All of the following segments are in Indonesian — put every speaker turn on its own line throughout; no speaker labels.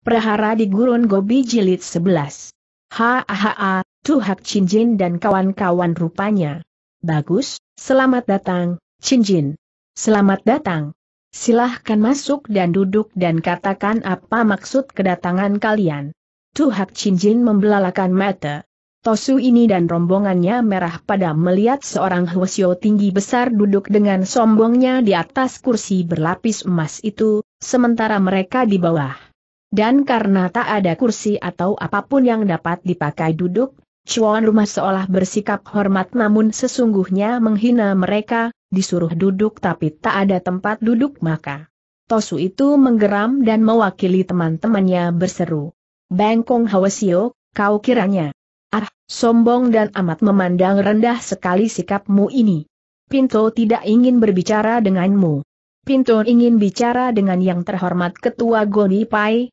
Prahara di Gurun Gobi Jilid 11. Hahaha, Tuhak Cinjin dan kawan-kawan rupanya. Bagus, selamat datang, Jin. Selamat datang. Silahkan masuk dan duduk dan katakan apa maksud kedatangan kalian. Tuhak Cinjin membelalakan mata. Tosu ini dan rombongannya merah pada melihat seorang Hwasyo tinggi besar duduk dengan sombongnya di atas kursi berlapis emas itu, sementara mereka di bawah. Dan karena tak ada kursi atau apapun yang dapat dipakai duduk, Cuan rumah seolah bersikap hormat namun sesungguhnya menghina mereka, disuruh duduk tapi tak ada tempat duduk maka. Tosu itu menggeram dan mewakili teman-temannya berseru. Bengkong Hawasio, kau kiranya. Ah, sombong dan amat memandang rendah sekali sikapmu ini. Pinto tidak ingin berbicara denganmu. Pinto ingin bicara dengan yang terhormat Ketua Goni Pai,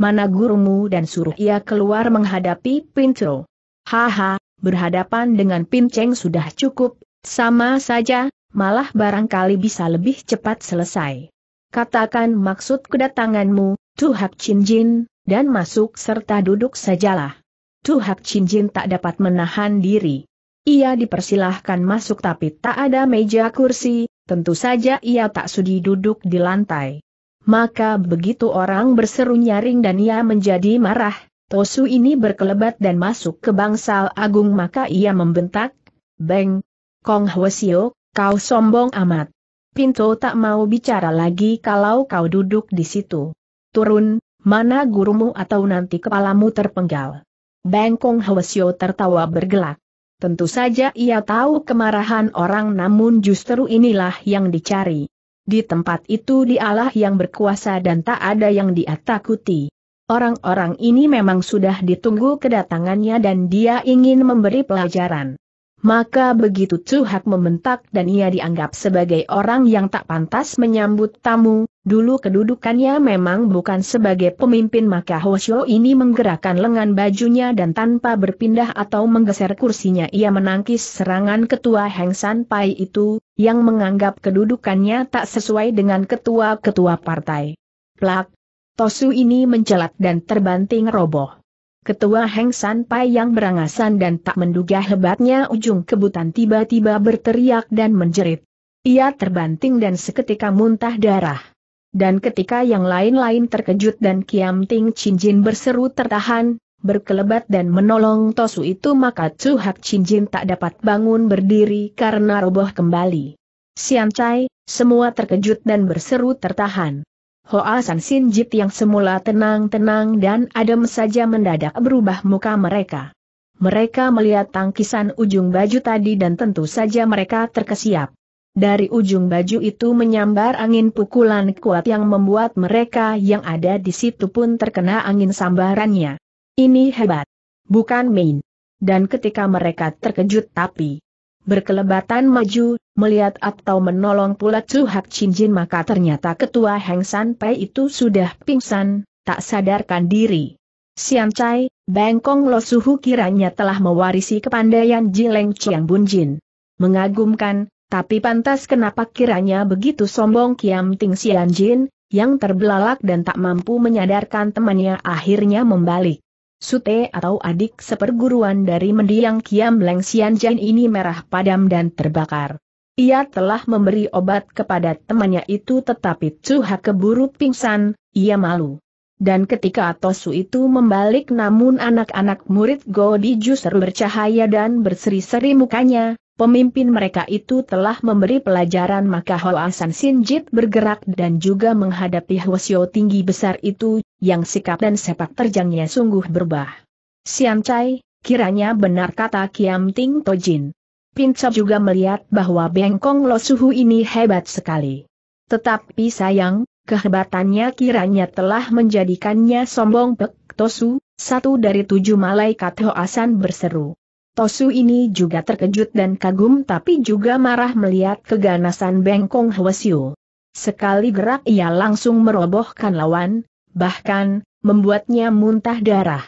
mana gurumu dan suruh ia keluar menghadapi Pinchro. Haha, berhadapan dengan Pinceng sudah cukup, sama saja, malah barangkali bisa lebih cepat selesai. Katakan maksud kedatanganmu, Tuhak Chinjin, dan masuk serta duduk sajalah. Tuhak Chinjin tak dapat menahan diri. Ia dipersilahkan masuk tapi tak ada meja kursi, tentu saja ia tak sudi duduk di lantai. Maka begitu orang berseru nyaring dan ia menjadi marah, Tosu ini berkelebat dan masuk ke bangsal agung maka ia membentak, Beng, Kong Hwasio, kau sombong amat. Pinto tak mau bicara lagi kalau kau duduk di situ. Turun, mana gurumu atau nanti kepalamu terpenggal. Beng Kong Hwasio tertawa bergelak. Tentu saja ia tahu kemarahan orang namun justru inilah yang dicari. Di tempat itu dialah yang berkuasa dan tak ada yang dia takuti. Orang-orang ini memang sudah ditunggu kedatangannya dan dia ingin memberi pelajaran. Maka begitu Cuhak membentak dan ia dianggap sebagai orang yang tak pantas menyambut tamu, dulu kedudukannya memang bukan sebagai pemimpin maka Hoshio ini menggerakkan lengan bajunya dan tanpa berpindah atau menggeser kursinya ia menangkis serangan ketua Heng San Pai itu, yang menganggap kedudukannya tak sesuai dengan ketua-ketua partai. Plak! Tosu ini mencelat dan terbanting roboh. Ketua Heng San Pai yang berangasan dan tak menduga hebatnya ujung kebutan tiba-tiba berteriak dan menjerit. Ia terbanting dan seketika muntah darah. Dan ketika yang lain-lain terkejut dan Kiam Ting Cinjin berseru tertahan, berkelebat dan menolong Tosu itu maka Chu Hak Cinjin tak dapat bangun berdiri karena roboh kembali. Sian Chai, semua terkejut dan berseru tertahan. Hoa San Sin Jit yang semula tenang-tenang dan adem saja mendadak berubah muka mereka. Mereka melihat tangkisan ujung baju tadi dan tentu saja mereka terkesiap. Dari ujung baju itu menyambar angin pukulan kuat yang membuat mereka yang ada di situ pun terkena angin sambarannya. Ini hebat. Bukan main. Dan ketika mereka terkejut tapi berkelebatan maju, melihat atau menolong pula Chu Hak Chin Jin maka ternyata ketua Heng San Pai itu sudah pingsan, tak sadarkan diri. Sian Chai, Bengkong Lo Suhu kiranya telah mewarisi kepandaian Jileng Chiang Bun Jin. Mengagumkan, tapi pantas kenapa kiranya begitu sombong Kiam Ting Sian Jin, yang terbelalak dan tak mampu menyadarkan temannya akhirnya membalik. Sute atau adik seperguruan dari mendiang Kiam Leng Sian Jin ini merah padam dan terbakar. Ia telah memberi obat kepada temannya itu tetapi Cuha keburu pingsan, ia malu. Dan ketika Tosu itu membalik namun anak-anak murid Godi justru bercahaya dan berseri-seri mukanya, pemimpin mereka itu telah memberi pelajaran maka Hoasan Sinjit bergerak dan juga menghadapi Hwasyo tinggi besar itu, yang sikap dan sepak terjangnya sungguh berbah. Siam Chai, kiranya benar kata Kiam Ting Tojin. Pinco juga melihat bahwa Bengkong Losuhu ini hebat sekali. Tetapi sayang, kehebatannya kiranya telah menjadikannya sombong Pek Tosu, satu dari tujuh malaikat Hoasan berseru. Tosu ini juga terkejut dan kagum tapi juga marah melihat keganasan Bengkong Hwasyu. Sekali gerak ia langsung merobohkan lawan, bahkan, membuatnya muntah darah.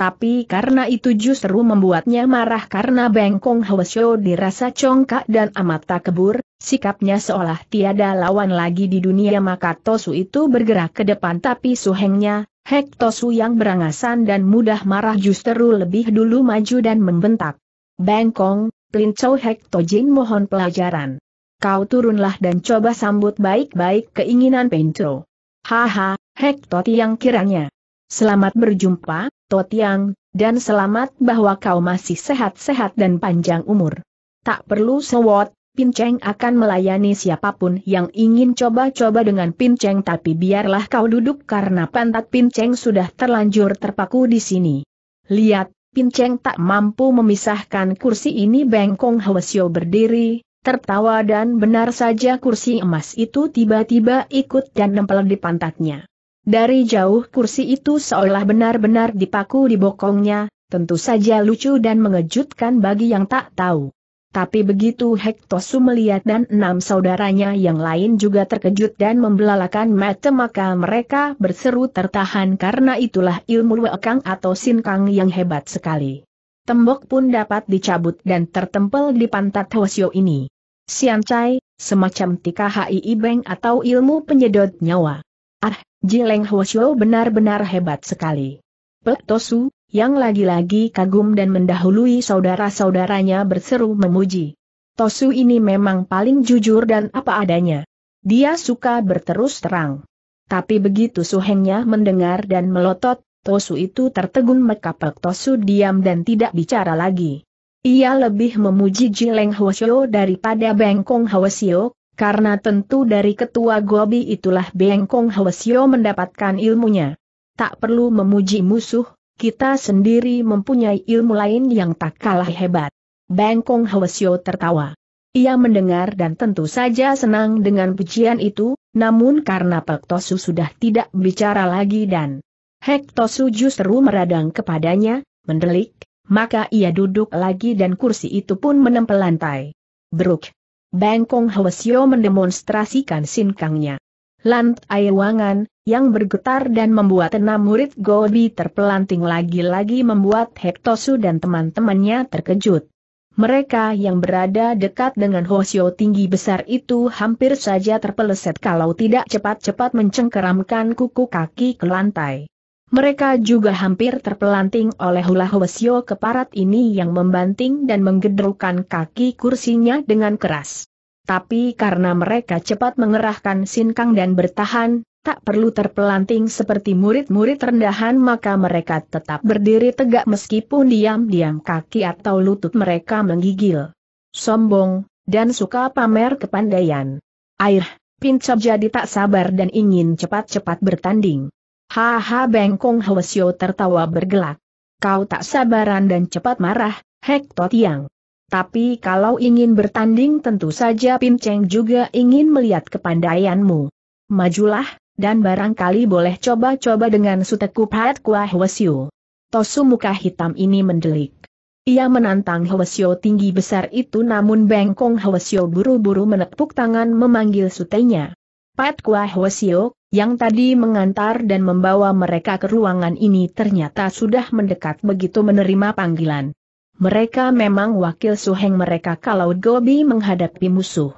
Tapi karena itu justru membuatnya marah karena Bengkong Hwasyo dirasa congkak dan amat tak kebur, sikapnya seolah tiada lawan lagi di dunia maka Tosu itu bergerak ke depan tapi suhengnya, Hek Tosu yang berangasan dan mudah marah justru lebih dulu maju dan membentak. Bengkong, Plincow Hek Tojin mohon pelajaran. Kau turunlah dan coba sambut baik-baik keinginan Pencho. Haha, Hek Toti yang kiranya. Selamat berjumpa, Totiang, dan selamat bahwa kau masih sehat-sehat dan panjang umur. Tak perlu sewot, Pinceng akan melayani siapapun yang ingin coba-coba dengan Pinceng tapi biarlah kau duduk karena pantat Pinceng sudah terlanjur terpaku di sini. Lihat, Pinceng tak mampu memisahkan kursi ini Bengkong Hwasyo berdiri, tertawa dan benar saja kursi emas itu tiba-tiba ikut dan nempel di pantatnya. Dari jauh kursi itu seolah benar-benar dipaku di bokongnya, tentu saja lucu dan mengejutkan bagi yang tak tahu. Tapi begitu Hektosu melihat dan enam saudaranya yang lain juga terkejut dan membelalakan mata maka mereka berseru tertahan karena itulah ilmu Wekang atau Sinkang yang hebat sekali. Tembok pun dapat dicabut dan tertempel di pantat Hwasyo ini. Siancai, semacam tika HII Beng atau ilmu penyedot nyawa. Ah, Jileng Hwasyo benar-benar hebat sekali. Pek Tosu, yang lagi-lagi kagum dan mendahului saudara-saudaranya berseru memuji. Tosu ini memang paling jujur dan apa adanya. Dia suka berterus terang. Tapi begitu suhengnya mendengar dan melotot, Tosu itu tertegun maka Pek Tosu diam dan tidak bicara lagi. Ia lebih memuji Jileng Hwasyo daripada Bengkong Hwasyo, karena tentu dari ketua Gobi itulah Bengkong Kong Hwasyo mendapatkan ilmunya. Tak perlu memuji musuh, kita sendiri mempunyai ilmu lain yang tak kalah hebat. Bengkong Kong Hwasyo tertawa. Ia mendengar dan tentu saja senang dengan pujian itu, namun karena Pek Tosu sudah tidak bicara lagi dan Hek Tosu justru meradang kepadanya, mendelik, maka ia duduk lagi dan kursi itu pun menempel lantai. Beruk, Bangkong Hwasyo mendemonstrasikan sinkangnya. Lantai ruangan yang bergetar dan membuat enam murid Gobi terpelanting lagi-lagi membuat Hektosu dan teman-temannya terkejut. Mereka yang berada dekat dengan Hwasyo tinggi besar itu hampir saja terpeleset kalau tidak cepat-cepat mencengkeramkan kuku kaki ke lantai. Mereka juga hampir terpelanting oleh hula Wesio keparat ini yang membanting dan menggedrukan kaki kursinya dengan keras. Tapi karena mereka cepat mengerahkan sinkang dan bertahan, tak perlu terpelanting seperti murid-murid rendahan maka mereka tetap berdiri tegak meskipun diam-diam kaki atau lutut mereka menggigil. Sombong, dan suka pamer kepandaian. Air, pincap jadi tak sabar dan ingin cepat-cepat bertanding. Haha Bengkong Hwasyo tertawa bergelak. Kau tak sabaran dan cepat marah, Hek Totiang. Tapi kalau ingin bertanding tentu saja Pin Cheng juga ingin melihat kepandaianmu. Majulah, dan barangkali boleh coba-coba dengan suteku Pat Kua Hwasyo. Tosu muka hitam ini mendelik. Ia menantang Hwasyo tinggi besar itu namun Bengkong Hwasyo buru-buru menepuk tangan memanggil sutenya. Pat Kua Hwasyo, yang tadi mengantar dan membawa mereka ke ruangan ini ternyata sudah mendekat begitu menerima panggilan. Mereka memang wakil suheng mereka kalau Gobi menghadapi musuh.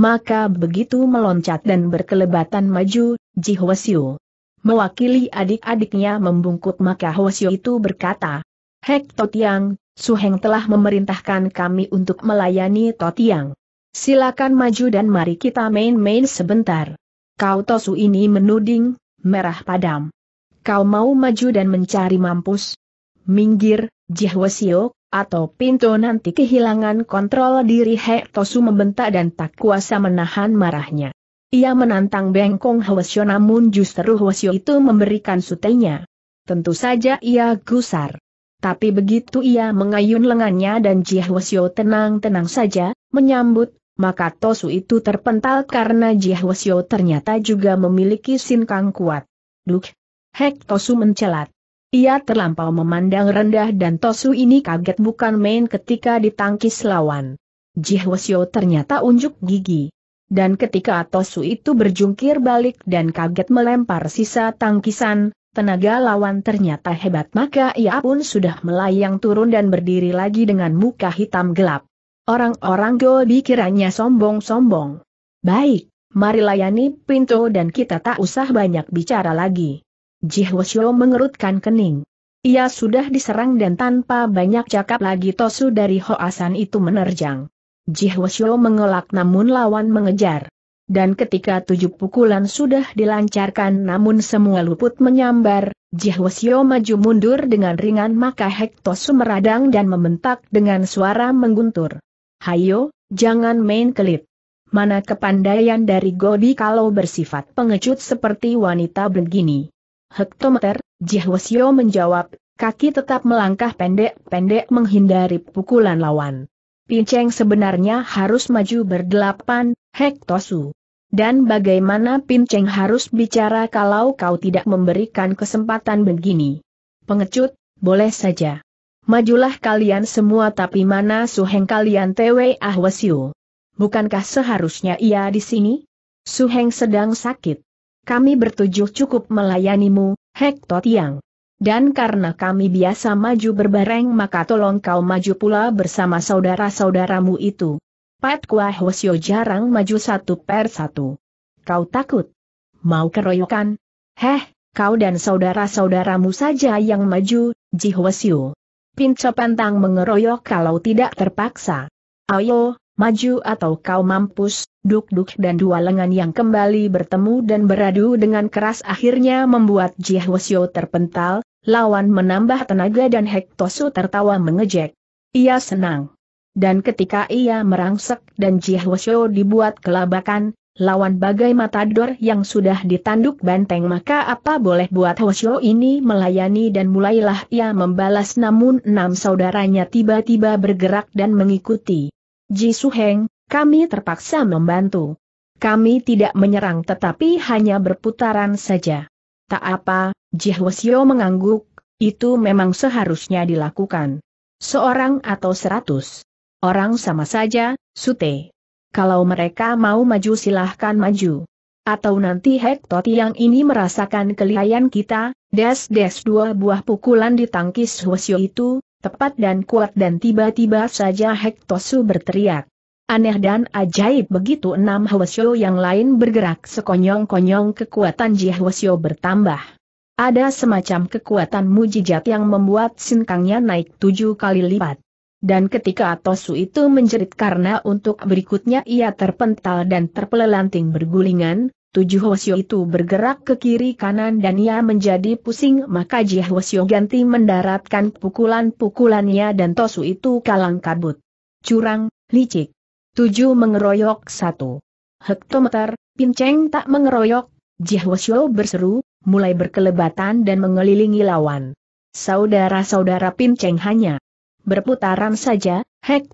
Maka begitu meloncat dan berkelebatan maju, Ji Hwasyo. Mewakili adik-adiknya membungkuk maka Hwasyo itu berkata, Hek Totiang, Suheng telah memerintahkan kami untuk melayani Totiang. Silakan maju dan mari kita main-main sebentar. Kau Tosu ini menuding, merah padam. Kau mau maju dan mencari mampus? Minggir, Jihwasio, atau pintu nanti kehilangan kontrol diri He Tosu membentak dan tak kuasa menahan marahnya. Ia menantang bengkong Hwasyo namun justru Hwasyo itu memberikan sutenya. Tentu saja ia gusar. Tapi begitu ia mengayun lengannya dan jihwasio tenang-tenang saja, menyambut, maka Tosu itu terpental karena Jihwasyo ternyata juga memiliki sinkang kuat. Duk! Hek Tosu mencelat. Ia terlampau memandang rendah dan Tosu ini kaget bukan main ketika ditangkis lawan. Jihwasyo ternyata unjuk gigi. Dan ketika Tosu itu berjungkir balik dan kaget melempar sisa tangkisan, tenaga lawan ternyata hebat maka ia pun sudah melayang turun dan berdiri lagi dengan muka hitam gelap. Orang-orang Goldi kiranya sombong-sombong. Baik, mari layani pintu dan kita tak usah banyak bicara lagi. Jihwasyo mengerutkan kening. Ia sudah diserang dan tanpa banyak cakap lagi tosu dari Hoasan itu menerjang. Jihwasyo mengelak namun lawan mengejar. Dan ketika tujuh pukulan sudah dilancarkan namun semua luput menyambar, Jihwasyo maju mundur dengan ringan maka Hektosu meradang dan membentak dengan suara mengguntur. Hayo, jangan main kelip. Mana kepandaian dari Godi kalau bersifat pengecut seperti wanita begini? Hektometer, Jihwasyo menjawab, kaki tetap melangkah pendek-pendek menghindari pukulan lawan. Pinceng sebenarnya harus maju berdelapan, Hektosu. Dan bagaimana Pinceng harus bicara kalau kau tidak memberikan kesempatan begini? Pengecut, boleh saja. Majulah kalian semua tapi mana suheng kalian Tewe Ah Bukankah seharusnya ia di sini? Suheng sedang sakit. Kami bertujuh cukup melayanimu, Hektot Yang. Dan karena kami biasa maju berbareng maka tolong kau maju pula bersama saudara-saudaramu itu. Pat Kuah jarang maju satu per satu. Kau takut? Mau keroyokan? Heh, kau dan saudara-saudaramu saja yang maju, Ji Pinco pantang mengeroyok kalau tidak terpaksa. Ayo, maju atau kau mampus, duk-duk dan dua lengan yang kembali bertemu dan beradu dengan keras akhirnya membuat Jihwasyo terpental, lawan menambah tenaga dan Hektosu tertawa mengejek. Ia senang. Dan ketika ia merangsek dan Jihwasyo dibuat kelabakan, lawan bagai matador yang sudah ditanduk banteng maka apa boleh buat Hoshio ini melayani dan mulailah ia membalas namun enam saudaranya tiba-tiba bergerak dan mengikuti. Ji Su Heng, kami terpaksa membantu. Kami tidak menyerang tetapi hanya berputaran saja. Tak apa, Ji Hoshio mengangguk, itu memang seharusnya dilakukan. Seorang atau seratus. Orang sama saja, Sute. Kalau mereka mau maju silahkan maju. Atau nanti Hektot yang ini merasakan kelihayan kita, des-des dua buah pukulan di tangkis Hwasyo itu, tepat dan kuat dan tiba-tiba saja Hektosu berteriak. Aneh dan ajaib begitu enam Hwasyo yang lain bergerak sekonyong-konyong kekuatan Ji Hwasyo bertambah. Ada semacam kekuatan mujijat yang membuat sinkangnya naik tujuh kali lipat. Dan ketika Tosu itu menjerit karena untuk berikutnya ia terpental dan terpelelanting bergulingan, tujuh Hwasyo itu bergerak ke kiri kanan dan ia menjadi pusing maka Ji ganti mendaratkan pukulan-pukulannya dan Tosu itu kalang kabut. Curang, licik. Tujuh mengeroyok satu. Hektometer, pinceng tak mengeroyok, Ji berseru, mulai berkelebatan dan mengelilingi lawan. Saudara-saudara pinceng hanya Berputaran saja,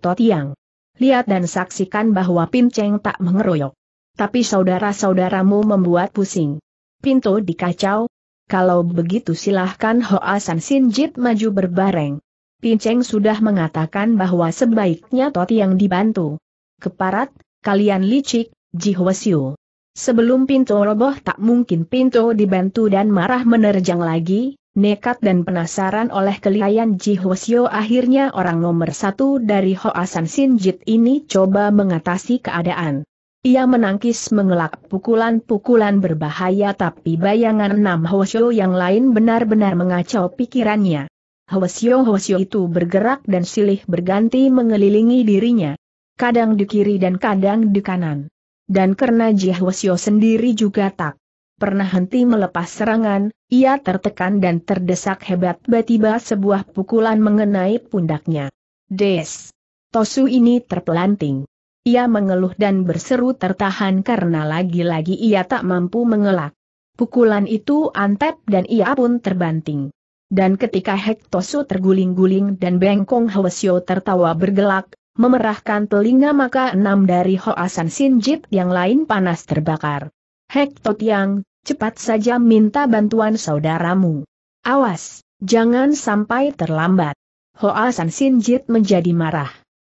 Tot Yang. Lihat dan saksikan bahwa Pinceng tak mengeroyok. Tapi saudara-saudaramu membuat pusing. Pintu dikacau. Kalau begitu silahkan Hoa San Jit maju berbareng. Pinceng sudah mengatakan bahwa sebaiknya Tot yang dibantu. Keparat, kalian licik, Ji Siu. Sebelum pintu roboh tak mungkin pintu dibantu dan marah menerjang lagi, nekat dan penasaran oleh kelihayan Ji Hwasyo akhirnya orang nomor satu dari Hoasan Jit ini coba mengatasi keadaan. Ia menangkis mengelak pukulan-pukulan berbahaya tapi bayangan enam Hwasyo yang lain benar-benar mengacau pikirannya. Hwasyo-hwasyo itu bergerak dan silih berganti mengelilingi dirinya. Kadang di kiri dan kadang di kanan. Dan karena Ji Hwasyo sendiri juga tak pernah henti melepas serangan, ia tertekan dan terdesak hebat tiba-tiba sebuah pukulan mengenai pundaknya. Des! Tosu ini terpelanting. Ia mengeluh dan berseru tertahan karena lagi-lagi ia tak mampu mengelak. Pukulan itu antep dan ia pun terbanting. Dan ketika Hek Tosu terguling-guling dan Bengkong Hwasyo tertawa bergelak, memerahkan telinga maka enam dari Hoasan Sinjit yang lain panas terbakar. Hek Totiang, cepat saja minta bantuan saudaramu. Awas, jangan sampai terlambat. Hoa San Sinjit menjadi marah.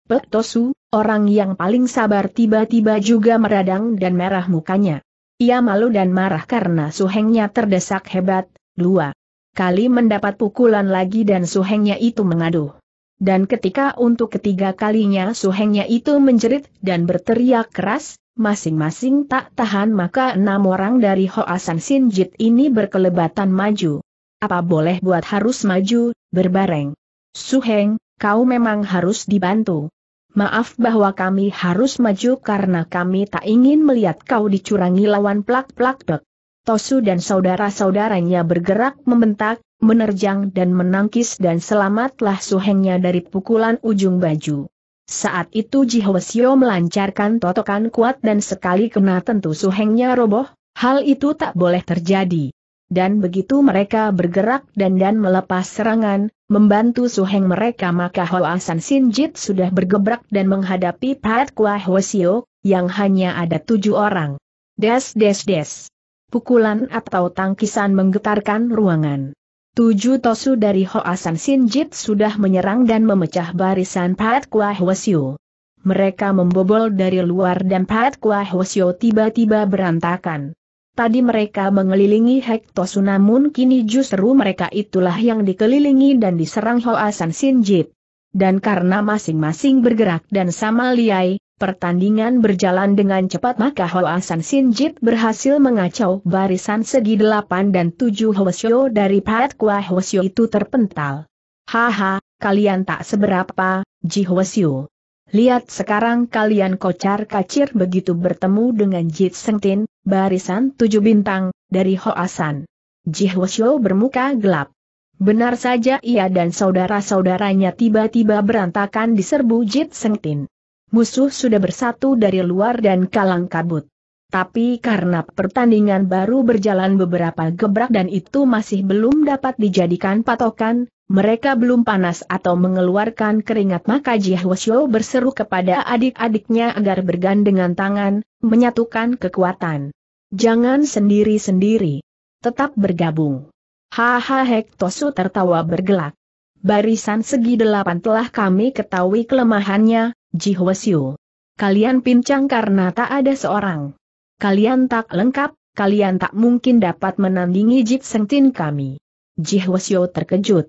Pek Tosu, orang yang paling sabar tiba-tiba juga meradang dan merah mukanya. Ia malu dan marah karena suhengnya terdesak hebat, dua kali mendapat pukulan lagi dan suhengnya itu mengaduh. Dan ketika untuk ketiga kalinya suhengnya itu menjerit dan berteriak keras, masing-masing tak tahan maka enam orang dari Hoasan Sinjit ini berkelebatan maju. Apa boleh buat harus maju, berbareng. Suheng, kau memang harus dibantu. Maaf bahwa kami harus maju karena kami tak ingin melihat kau dicurangi lawan plak-plak dek. Tosu dan saudara-saudaranya bergerak membentak, menerjang dan menangkis dan selamatlah suhengnya dari pukulan ujung baju. Saat itu Ji Hwasyo melancarkan totokan kuat dan sekali kena tentu suhengnya roboh, hal itu tak boleh terjadi. Dan begitu mereka bergerak dan dan melepas serangan, membantu suheng mereka maka Hoasan Sinjit sudah bergebrak dan menghadapi Pat Kwa Hwasyo, yang hanya ada tujuh orang. Des des des. Pukulan atau tangkisan menggetarkan ruangan. Tujuh tosu dari Hoasan Sinjit sudah menyerang dan memecah barisan Pat Kuah Hwasyo. Mereka membobol dari luar dan Pat Kuah Hwasyo tiba-tiba berantakan. Tadi mereka mengelilingi Hek Tosu namun kini justru mereka itulah yang dikelilingi dan diserang Hoasan Sinjit. Dan karena masing-masing bergerak dan sama liai, Pertandingan berjalan dengan cepat maka Hoa San Sinjit berhasil mengacau barisan segi delapan dan tujuh Hwasyo dari Pat Kua Hwasyo itu terpental. Haha, kalian tak seberapa, Ji Hwasyo. Lihat sekarang kalian kocar kacir begitu bertemu dengan Jit Tin, barisan tujuh bintang, dari Hoa San. Ji Hwasyo bermuka gelap. Benar saja ia dan saudara-saudaranya tiba-tiba berantakan diserbu Jit Tin musuh sudah bersatu dari luar dan kalang kabut. Tapi karena pertandingan baru berjalan beberapa gebrak dan itu masih belum dapat dijadikan patokan, mereka belum panas atau mengeluarkan keringat maka Jihoshio berseru kepada adik-adiknya agar bergandengan tangan, menyatukan kekuatan. Jangan sendiri-sendiri. Tetap bergabung. Haha Hektosu tertawa bergelak. Barisan segi delapan telah kami ketahui kelemahannya, Ji Hwasyu. Kalian pincang karena tak ada seorang. Kalian tak lengkap, kalian tak mungkin dapat menandingi Jit Sengtin kami. Ji Hwasyu terkejut.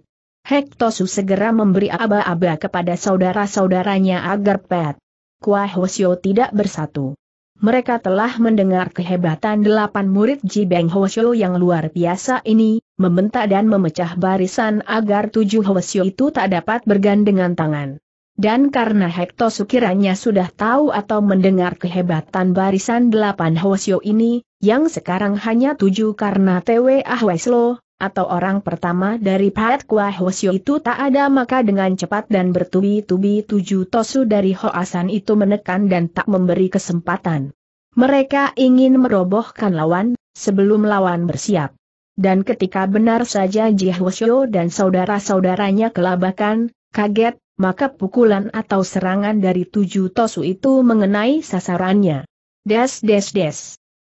Hektosu segera memberi aba-aba kepada saudara-saudaranya agar Pet. Kua Hwasyu tidak bersatu. Mereka telah mendengar kehebatan delapan murid Ji Beng Hwasyo yang luar biasa ini, membentak dan memecah barisan agar tujuh Hwasyo itu tak dapat bergandengan tangan. Dan karena Hekto sekiranya sudah tahu atau mendengar kehebatan barisan delapan Hwasyo ini, yang sekarang hanya tujuh karena TW Ahweslo, atau orang pertama dari Patkwa Hwasyo itu tak ada maka dengan cepat dan bertubi-tubi tujuh tosu dari Hoasan itu menekan dan tak memberi kesempatan. Mereka ingin merobohkan lawan, sebelum lawan bersiap. Dan ketika benar saja Ji Hwasyo dan saudara-saudaranya kelabakan, kaget, maka pukulan atau serangan dari tujuh tosu itu mengenai sasarannya. Des des des.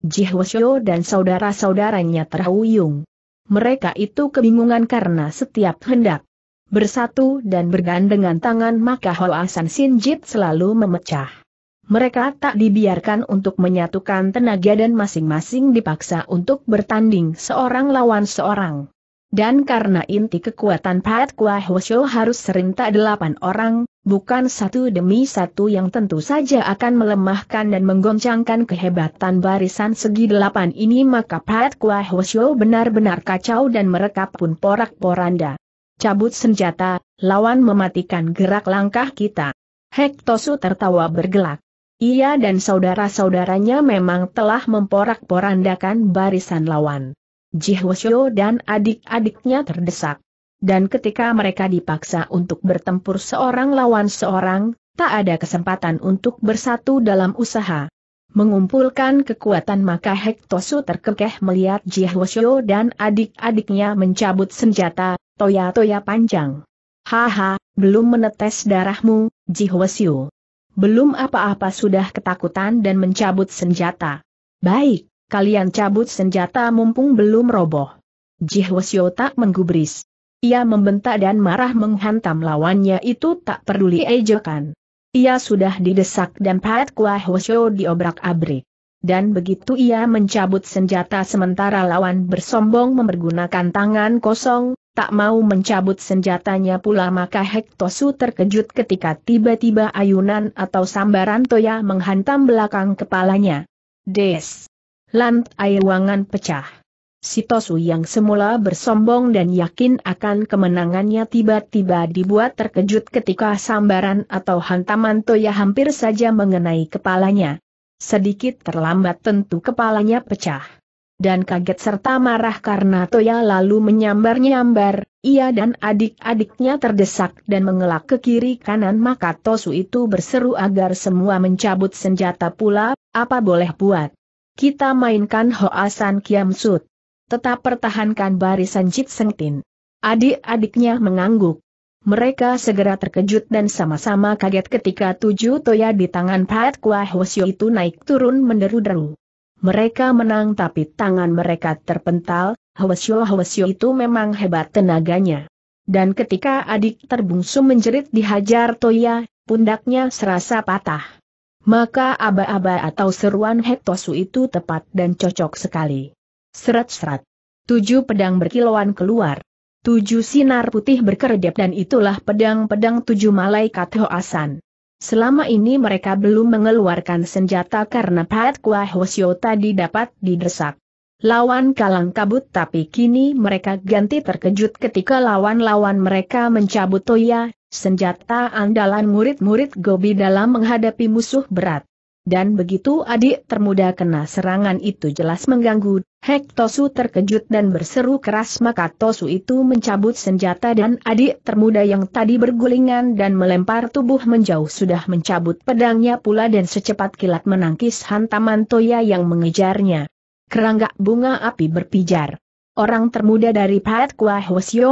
Jihwasyo dan saudara-saudaranya terhuyung. Mereka itu kebingungan karena setiap hendak bersatu dan bergandengan tangan maka Hoasan Sinjit selalu memecah. Mereka tak dibiarkan untuk menyatukan tenaga dan masing-masing dipaksa untuk bertanding seorang lawan seorang. Dan karena inti kekuatan Pat Kua Hoshio harus tak delapan orang, bukan satu demi satu yang tentu saja akan melemahkan dan menggoncangkan kehebatan barisan segi delapan ini maka Pat Kua Hoshio benar-benar kacau dan mereka pun porak-poranda. Cabut senjata, lawan mematikan gerak langkah kita. Hektosu tertawa bergelak. Ia dan saudara-saudaranya memang telah memporak-porandakan barisan lawan. Jihwasyo dan adik-adiknya terdesak. Dan ketika mereka dipaksa untuk bertempur seorang lawan seorang, tak ada kesempatan untuk bersatu dalam usaha. Mengumpulkan kekuatan maka Hektosu terkekeh melihat Jihwasyo dan adik-adiknya mencabut senjata, toya-toya panjang. Haha, belum menetes darahmu, Jihwasyo. Belum apa-apa sudah ketakutan dan mencabut senjata. Baik, kalian cabut senjata mumpung belum roboh. Jihwasyo tak menggubris. Ia membentak dan marah menghantam lawannya itu tak peduli ejekan. Ia sudah didesak dan Pat Kuah Hwasyo diobrak-abrik. Dan begitu ia mencabut senjata sementara lawan bersombong memergunakan tangan kosong, tak mau mencabut senjatanya pula maka Hektosu terkejut ketika tiba-tiba ayunan atau sambaran Toya menghantam belakang kepalanya. Des! lantai ruangan pecah. Si Tosu yang semula bersombong dan yakin akan kemenangannya tiba-tiba dibuat terkejut ketika sambaran atau hantaman Toya hampir saja mengenai kepalanya. Sedikit terlambat tentu kepalanya pecah. Dan kaget serta marah karena Toya lalu menyambar-nyambar, ia dan adik-adiknya terdesak dan mengelak ke kiri kanan maka Tosu itu berseru agar semua mencabut senjata pula, apa boleh buat. Kita mainkan Hoasan Kiam Sut. Tetap pertahankan barisan Jit Sengtin. Adik-adiknya mengangguk. Mereka segera terkejut dan sama-sama kaget ketika tujuh toya di tangan Pat Kwa itu naik turun menderu-deru. Mereka menang tapi tangan mereka terpental, Hwasyo-hwasyo itu memang hebat tenaganya. Dan ketika adik terbungsu menjerit dihajar Toya, pundaknya serasa patah. Maka aba-aba atau seruan Hektosu itu tepat dan cocok sekali. Serat-serat, Tujuh pedang berkilauan keluar. Tujuh sinar putih berkeredap dan itulah pedang-pedang tujuh malaikat Hoasan. Selama ini mereka belum mengeluarkan senjata karena Pat Kua Hoshio tadi dapat didesak. Lawan kalang kabut tapi kini mereka ganti terkejut ketika lawan-lawan mereka mencabut toya Senjata andalan murid-murid Gobi dalam menghadapi musuh berat. Dan begitu adik termuda kena serangan itu jelas mengganggu, Hek Tosu terkejut dan berseru keras maka Tosu itu mencabut senjata dan adik termuda yang tadi bergulingan dan melempar tubuh menjauh sudah mencabut pedangnya pula dan secepat kilat menangkis hantaman Toya yang mengejarnya. Kerangga bunga api berpijar. Orang termuda dari Pat Kua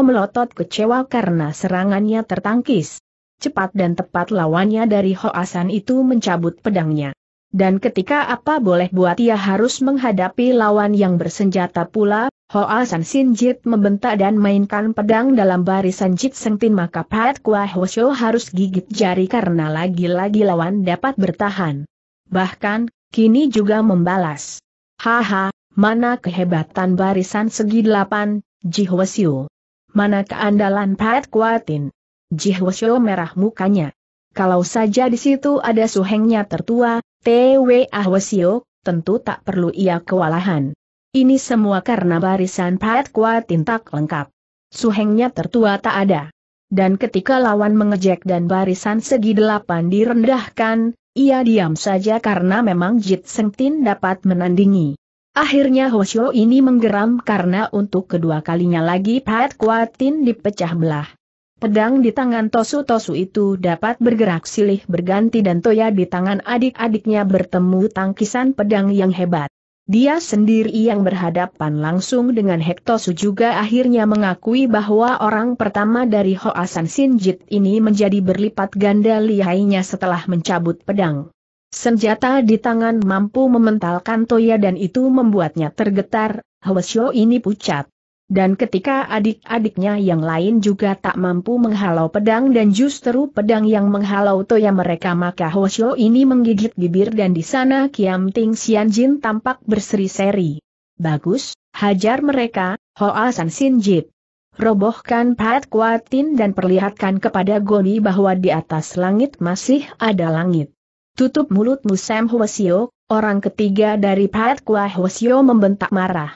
melotot kecewa karena serangannya tertangkis. Cepat dan tepat lawannya dari Hoasan itu mencabut pedangnya. Dan ketika apa boleh buat ia harus menghadapi lawan yang bersenjata pula, Hoasan Sinjit membentak dan mainkan pedang dalam barisan Jit Sengtin maka Pat Kua harus gigit jari karena lagi-lagi lawan dapat bertahan. Bahkan, kini juga membalas. Haha, Mana kehebatan barisan segi delapan, Jihwasyo? Mana keandalan Pat Kuatin? Jihwasyo merah mukanya. Kalau saja di situ ada suhengnya tertua, T.W. Ahwasyo, tentu tak perlu ia kewalahan. Ini semua karena barisan Pat Kuatin tak lengkap. Suhengnya tertua tak ada. Dan ketika lawan mengejek dan barisan segi delapan direndahkan, ia diam saja karena memang Jit Sengtin dapat menandingi. Akhirnya Hoshio ini menggeram karena untuk kedua kalinya lagi Pat Kuatin dipecah belah. Pedang di tangan Tosu-Tosu itu dapat bergerak silih berganti dan Toya di tangan adik-adiknya bertemu tangkisan pedang yang hebat. Dia sendiri yang berhadapan langsung dengan Hektosu juga akhirnya mengakui bahwa orang pertama dari Hoasan Sinjit ini menjadi berlipat ganda lihainya setelah mencabut pedang. Senjata di tangan mampu mementalkan Toya dan itu membuatnya tergetar, Hwasyo ini pucat. Dan ketika adik-adiknya yang lain juga tak mampu menghalau pedang dan justru pedang yang menghalau Toya mereka maka Hwasyo ini menggigit bibir dan di sana Kiam Ting Sian Jin tampak berseri-seri. Bagus, hajar mereka, Hoa San Sin Jip. Robohkan Pat Kuatin dan perlihatkan kepada Goni bahwa di atas langit masih ada langit. Tutup mulutmu Sam Hwasio, orang ketiga dari Pat Kua Hwasio membentak marah.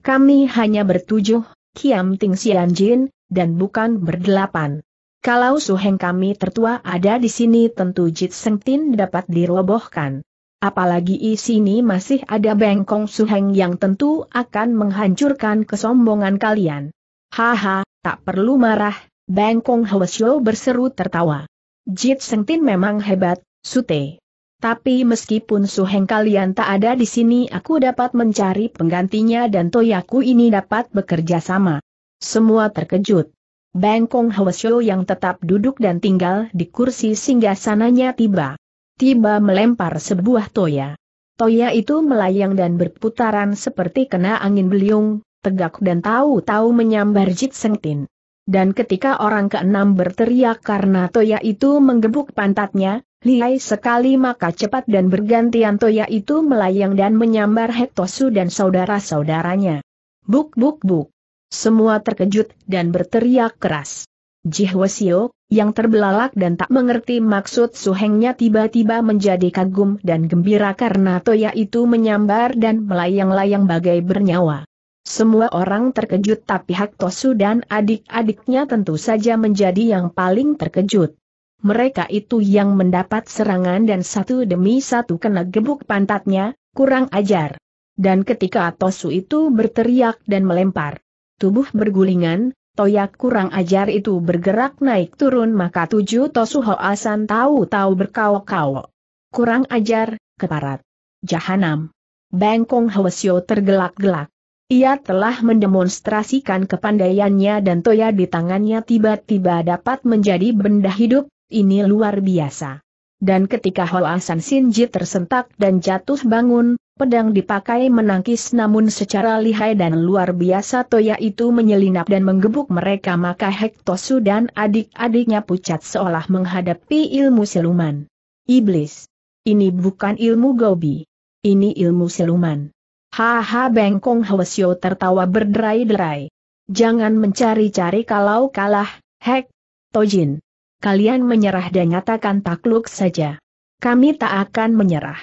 Kami hanya bertujuh, Kiam Ting Sian Jin, dan bukan berdelapan. Kalau suheng kami tertua ada di sini tentu Jit Seng Tin dapat dirobohkan. Apalagi di sini masih ada bengkong suheng yang tentu akan menghancurkan kesombongan kalian. Haha, tak perlu marah, bengkong Hwasio berseru tertawa. Jit Tin memang hebat, Sute. Tapi meskipun Suheng kalian tak ada di sini aku dapat mencari penggantinya dan Toyaku ini dapat bekerja sama. Semua terkejut. Bengkong Hwasyo yang tetap duduk dan tinggal di kursi singgah sananya tiba. Tiba melempar sebuah Toya. Toya itu melayang dan berputaran seperti kena angin beliung, tegak dan tahu-tahu menyambar Jit Sengtin. Dan ketika orang keenam berteriak karena Toya itu menggebuk pantatnya, liai sekali maka cepat dan bergantian Toya itu melayang dan menyambar Hektosu dan saudara-saudaranya. Buk buk buk. Semua terkejut dan berteriak keras. Jihwasio, yang terbelalak dan tak mengerti maksud suhengnya tiba-tiba menjadi kagum dan gembira karena Toya itu menyambar dan melayang-layang bagai bernyawa. Semua orang terkejut tapi Hak Tosu dan adik-adiknya tentu saja menjadi yang paling terkejut. Mereka itu yang mendapat serangan dan satu demi satu kena gebuk pantatnya, kurang ajar. Dan ketika Tosu itu berteriak dan melempar tubuh bergulingan, toyak kurang ajar itu bergerak naik turun maka tujuh Tosu Hoasan tahu-tahu berkawok-kawok. Kurang ajar, keparat. Jahanam. Bengkong Hwasyo tergelak-gelak. Ia telah mendemonstrasikan kepandaiannya dan toya di tangannya tiba-tiba dapat menjadi benda hidup, ini luar biasa. Dan ketika Hoasan Sinji tersentak dan jatuh bangun, pedang dipakai menangkis namun secara lihai dan luar biasa Toya itu menyelinap dan menggebuk mereka maka Hektosu dan adik-adiknya pucat seolah menghadapi ilmu siluman. Iblis. Ini bukan ilmu gobi. Ini ilmu siluman. Haha Bengkong Hwasyo tertawa berderai-derai. Jangan mencari-cari kalau kalah, hek, Tojin. Kalian menyerah dan nyatakan takluk saja. Kami tak akan menyerah.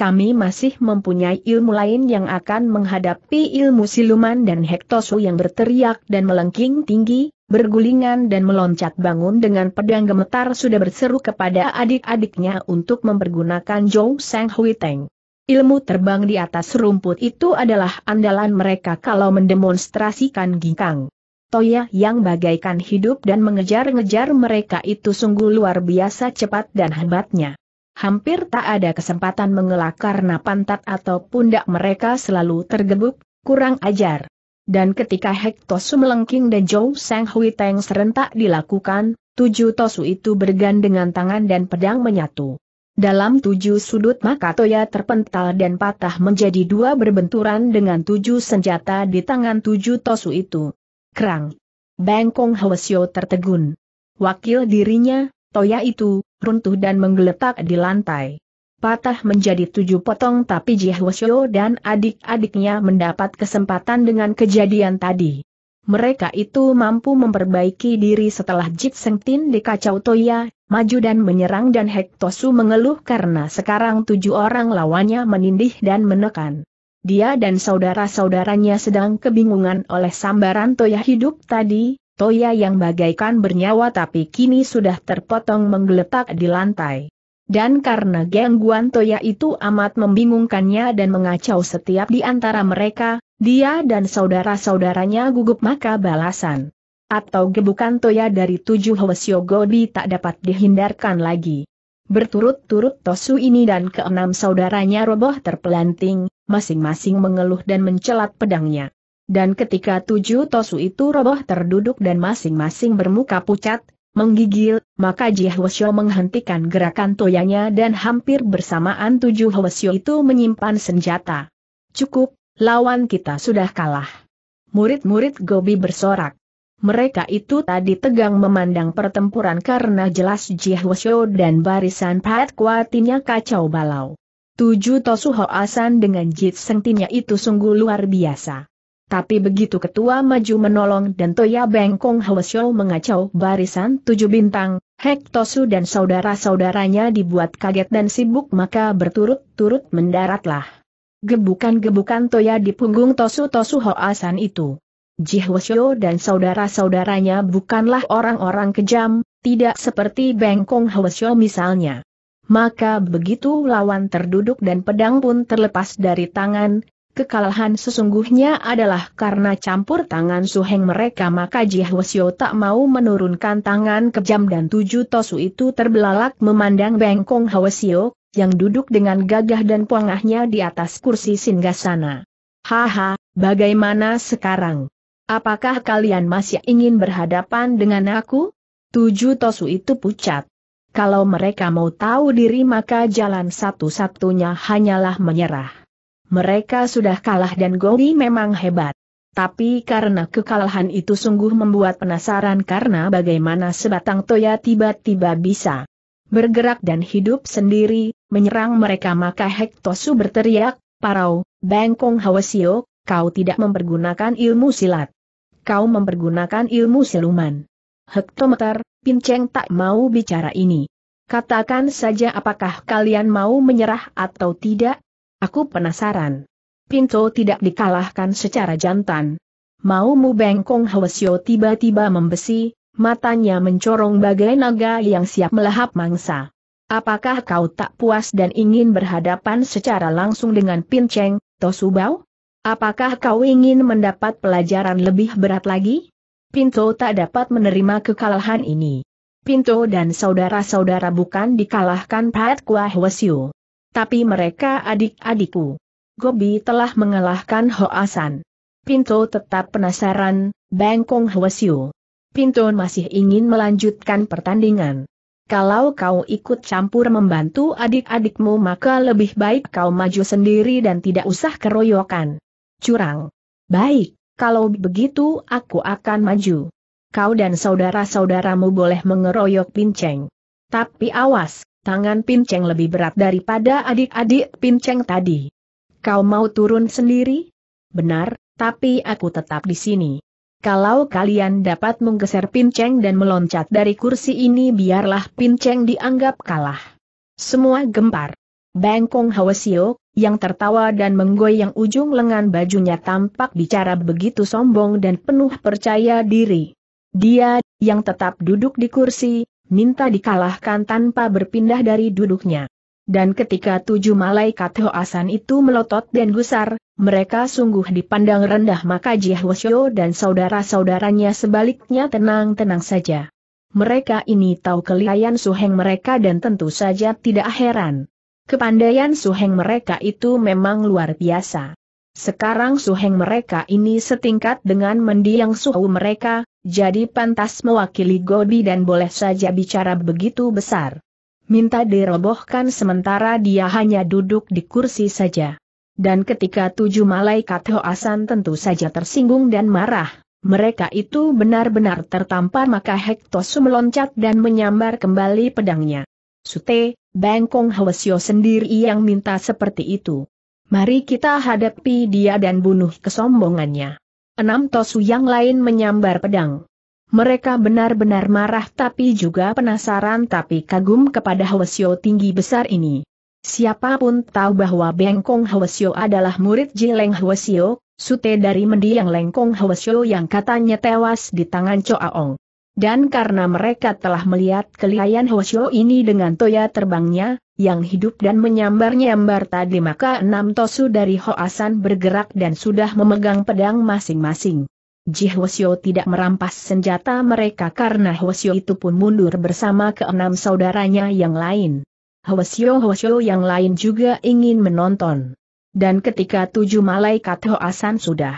Kami masih mempunyai ilmu lain yang akan menghadapi ilmu siluman dan hektosu yang berteriak dan melengking tinggi, bergulingan dan meloncat bangun dengan pedang gemetar sudah berseru kepada adik-adiknya untuk mempergunakan Zhou Sang Hui Teng. Ilmu terbang di atas rumput itu adalah andalan mereka kalau mendemonstrasikan ginkang. Toya yang bagaikan hidup dan mengejar-ngejar mereka itu sungguh luar biasa cepat dan hebatnya. Hampir tak ada kesempatan mengelak karena pantat atau pundak mereka selalu tergebuk, kurang ajar. Dan ketika Hek Tosu melengking dan Zhou Sang Hui Teng serentak dilakukan, tujuh Tosu itu bergandengan tangan dan pedang menyatu. Dalam tujuh sudut maka Toya terpental dan patah menjadi dua berbenturan dengan tujuh senjata di tangan tujuh tosu itu. Kerang. Bengkong Hwasyo tertegun. Wakil dirinya, Toya itu, runtuh dan menggeletak di lantai. Patah menjadi tujuh potong tapi Ji Hwasyo dan adik-adiknya mendapat kesempatan dengan kejadian tadi mereka itu mampu memperbaiki diri setelah Jip Sengtin dikacau Toya, maju dan menyerang dan Hektosu mengeluh karena sekarang tujuh orang lawannya menindih dan menekan. Dia dan saudara-saudaranya sedang kebingungan oleh sambaran Toya hidup tadi, Toya yang bagaikan bernyawa tapi kini sudah terpotong menggeletak di lantai. Dan karena gangguan Toya itu amat membingungkannya dan mengacau setiap di antara mereka, dia dan saudara-saudaranya gugup maka balasan. Atau gebukan Toya dari tujuh Hwasyogobi tak dapat dihindarkan lagi. Berturut-turut Tosu ini dan keenam saudaranya roboh terpelanting, masing-masing mengeluh dan mencelat pedangnya. Dan ketika tujuh Tosu itu roboh terduduk dan masing-masing bermuka pucat, Menggigil, maka Ji Hwasyo menghentikan gerakan toyanya dan hampir bersamaan tujuh Hwasyo itu menyimpan senjata. Cukup, lawan kita sudah kalah. Murid-murid Gobi bersorak. Mereka itu tadi tegang memandang pertempuran karena jelas Ji Hwasyo dan barisan pahat Kuatinya kacau balau. Tujuh Tosu Hoasan dengan Jit Sengtinya itu sungguh luar biasa. Tapi begitu ketua maju menolong dan Toya Bengkong Hwasyo mengacau barisan tujuh bintang, Hek Tosu dan saudara-saudaranya dibuat kaget dan sibuk maka berturut-turut mendaratlah. Gebukan-gebukan Toya di punggung Tosu-Tosu Hoasan itu. Ji Jihwasyo dan saudara-saudaranya bukanlah orang-orang kejam, tidak seperti Bengkong Hwasyo misalnya. Maka begitu lawan terduduk dan pedang pun terlepas dari tangan, Kekalahan sesungguhnya adalah karena campur tangan suheng mereka maka Jihwasyo tak mau menurunkan tangan kejam dan tujuh tosu itu terbelalak memandang bengkong Hwasyo, yang duduk dengan gagah dan puangahnya di atas kursi singgasana. Haha, bagaimana sekarang? Apakah kalian masih ingin berhadapan dengan aku? Tujuh tosu itu pucat. Kalau mereka mau tahu diri maka jalan satu-satunya hanyalah menyerah. Mereka sudah kalah dan Gori memang hebat. Tapi karena kekalahan itu sungguh membuat penasaran karena bagaimana sebatang toya tiba-tiba bisa bergerak dan hidup sendiri, menyerang mereka maka Hektosu berteriak, Parau, Bengkong Hawasio, kau tidak mempergunakan ilmu silat. Kau mempergunakan ilmu siluman. Hektometer, Pinceng tak mau bicara ini. Katakan saja apakah kalian mau menyerah atau tidak, Aku penasaran. Pinto tidak dikalahkan secara jantan. Mau mu bengkong Hwasyo tiba-tiba membesi, matanya mencorong bagai naga yang siap melahap mangsa. Apakah kau tak puas dan ingin berhadapan secara langsung dengan Pinceng, Tosubau? Apakah kau ingin mendapat pelajaran lebih berat lagi? Pinto tak dapat menerima kekalahan ini. Pinto dan saudara-saudara bukan dikalahkan Pat Kua Hwasyo tapi mereka adik-adikku. Gobi telah mengalahkan Hoasan. Pinto tetap penasaran, Bangkong Hwasyu. Pinto masih ingin melanjutkan pertandingan. Kalau kau ikut campur membantu adik-adikmu maka lebih baik kau maju sendiri dan tidak usah keroyokan. Curang. Baik, kalau begitu aku akan maju. Kau dan saudara-saudaramu boleh mengeroyok pinceng. Tapi awas, tangan Pinceng lebih berat daripada adik-adik Pinceng tadi. Kau mau turun sendiri? Benar, tapi aku tetap di sini. Kalau kalian dapat menggeser Pinceng dan meloncat dari kursi ini biarlah Pinceng dianggap kalah. Semua gempar. Bengkong Hawasio, yang tertawa dan menggoyang ujung lengan bajunya tampak bicara begitu sombong dan penuh percaya diri. Dia, yang tetap duduk di kursi, minta dikalahkan tanpa berpindah dari duduknya. Dan ketika tujuh malaikat Hoasan itu melotot dan gusar, mereka sungguh dipandang rendah maka Jiahwasyo dan saudara-saudaranya sebaliknya tenang-tenang saja. Mereka ini tahu kelihayan suheng mereka dan tentu saja tidak heran. Kepandaian suheng mereka itu memang luar biasa. Sekarang suheng mereka ini setingkat dengan mendiang suhu mereka, jadi pantas mewakili Gobi dan boleh saja bicara begitu besar. Minta dirobohkan sementara dia hanya duduk di kursi saja. Dan ketika tujuh malaikat Hoasan tentu saja tersinggung dan marah, mereka itu benar-benar tertampar maka Hektosu meloncat dan menyambar kembali pedangnya. Sute, Bangkong Hwasyo sendiri yang minta seperti itu. Mari kita hadapi dia dan bunuh kesombongannya enam tosu yang lain menyambar pedang. Mereka benar-benar marah tapi juga penasaran tapi kagum kepada Hwasyo tinggi besar ini. Siapapun tahu bahwa Bengkong Hwasyo adalah murid Jileng Hwasyo, sute dari mendiang Lengkong Hwasyo yang katanya tewas di tangan Choaong. Dan karena mereka telah melihat kelihayan Hwasyo ini dengan toya terbangnya, yang hidup dan menyambar-nyambar tadi maka enam tosu dari Hoasan bergerak dan sudah memegang pedang masing-masing. Ji Hwasyo tidak merampas senjata mereka karena Hwasyo itu pun mundur bersama ke enam saudaranya yang lain. Hwasyo-Hwasyo yang lain juga ingin menonton. Dan ketika tujuh malaikat Hoasan sudah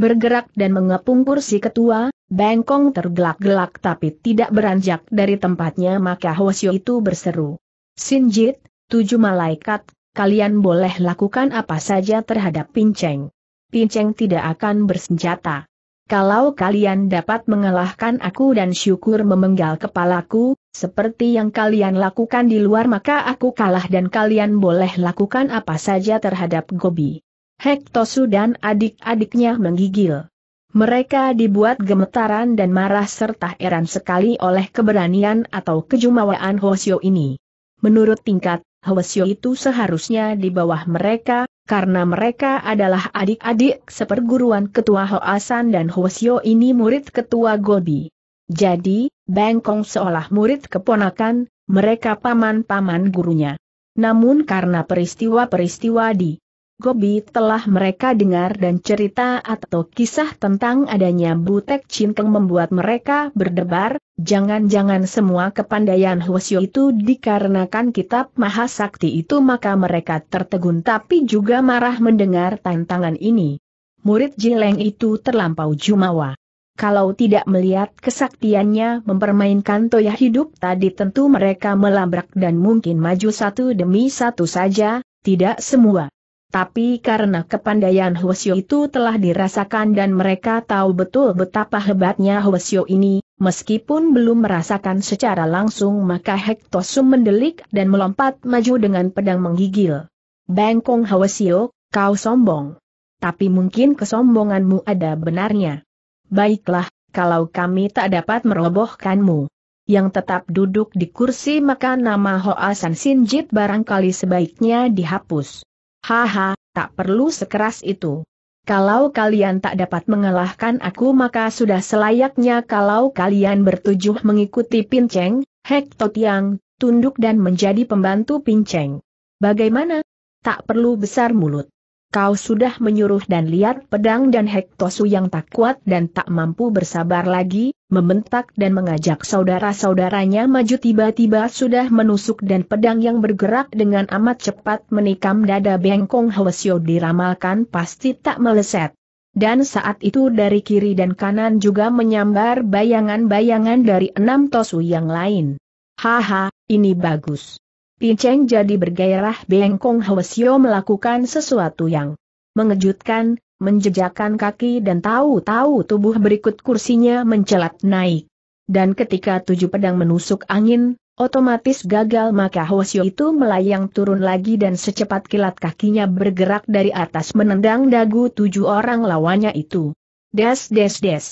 bergerak dan mengepung kursi ketua, Bengkong tergelak-gelak tapi tidak beranjak dari tempatnya maka Hwasyo itu berseru. Sinjit, tujuh malaikat, kalian boleh lakukan apa saja terhadap Pinceng. Pinceng tidak akan bersenjata. Kalau kalian dapat mengalahkan aku dan syukur memenggal kepalaku, seperti yang kalian lakukan di luar maka aku kalah dan kalian boleh lakukan apa saja terhadap Gobi. Hektosu dan adik-adiknya menggigil. Mereka dibuat gemetaran dan marah serta heran sekali oleh keberanian atau kejumawaan Hoshio ini. Menurut tingkat, Hwasyo itu seharusnya di bawah mereka, karena mereka adalah adik-adik seperguruan ketua Hoasan dan Hwasyo ini murid ketua Gobi. Jadi, Bengkong seolah murid keponakan, mereka paman-paman gurunya. Namun karena peristiwa-peristiwa di Gobi telah mereka dengar dan cerita atau kisah tentang adanya Butek Cinkeng membuat mereka berdebar, jangan-jangan semua kepandaian Hwasyo itu dikarenakan kitab Mahasakti itu maka mereka tertegun tapi juga marah mendengar tantangan ini. Murid Jileng itu terlampau jumawa. Kalau tidak melihat kesaktiannya mempermainkan toya hidup tadi tentu mereka melabrak dan mungkin maju satu demi satu saja, tidak semua. Tapi karena kepandaian Hwasyo itu telah dirasakan dan mereka tahu betul betapa hebatnya Hwasyo ini, meskipun belum merasakan secara langsung maka Hektosum mendelik dan melompat maju dengan pedang menggigil. Bengkong Hwasyo, kau sombong. Tapi mungkin kesombonganmu ada benarnya. Baiklah, kalau kami tak dapat merobohkanmu yang tetap duduk di kursi maka nama Hoa San Sinjit barangkali sebaiknya dihapus. Haha, tak perlu sekeras itu. Kalau kalian tak dapat mengalahkan aku maka sudah selayaknya kalau kalian bertujuh mengikuti Pinceng, Hek Totiang, tunduk dan menjadi pembantu Pinceng. Bagaimana? Tak perlu besar mulut. Kau sudah menyuruh dan lihat pedang dan Hek Tosu yang tak kuat dan tak mampu bersabar lagi, membentak dan mengajak saudara-saudaranya maju tiba-tiba sudah menusuk dan pedang yang bergerak dengan amat cepat menikam dada bengkong Hwasyo diramalkan pasti tak meleset. Dan saat itu dari kiri dan kanan juga menyambar bayangan-bayangan dari enam tosu yang lain. Haha, ini bagus. Pinceng jadi bergairah bengkong Hwasyo melakukan sesuatu yang mengejutkan, Menjejakkan kaki dan tahu-tahu tubuh berikut kursinya mencelat naik. Dan ketika tujuh pedang menusuk angin, otomatis gagal maka Hosio itu melayang turun lagi dan secepat kilat kakinya bergerak dari atas menendang dagu tujuh orang lawannya itu. Des des des.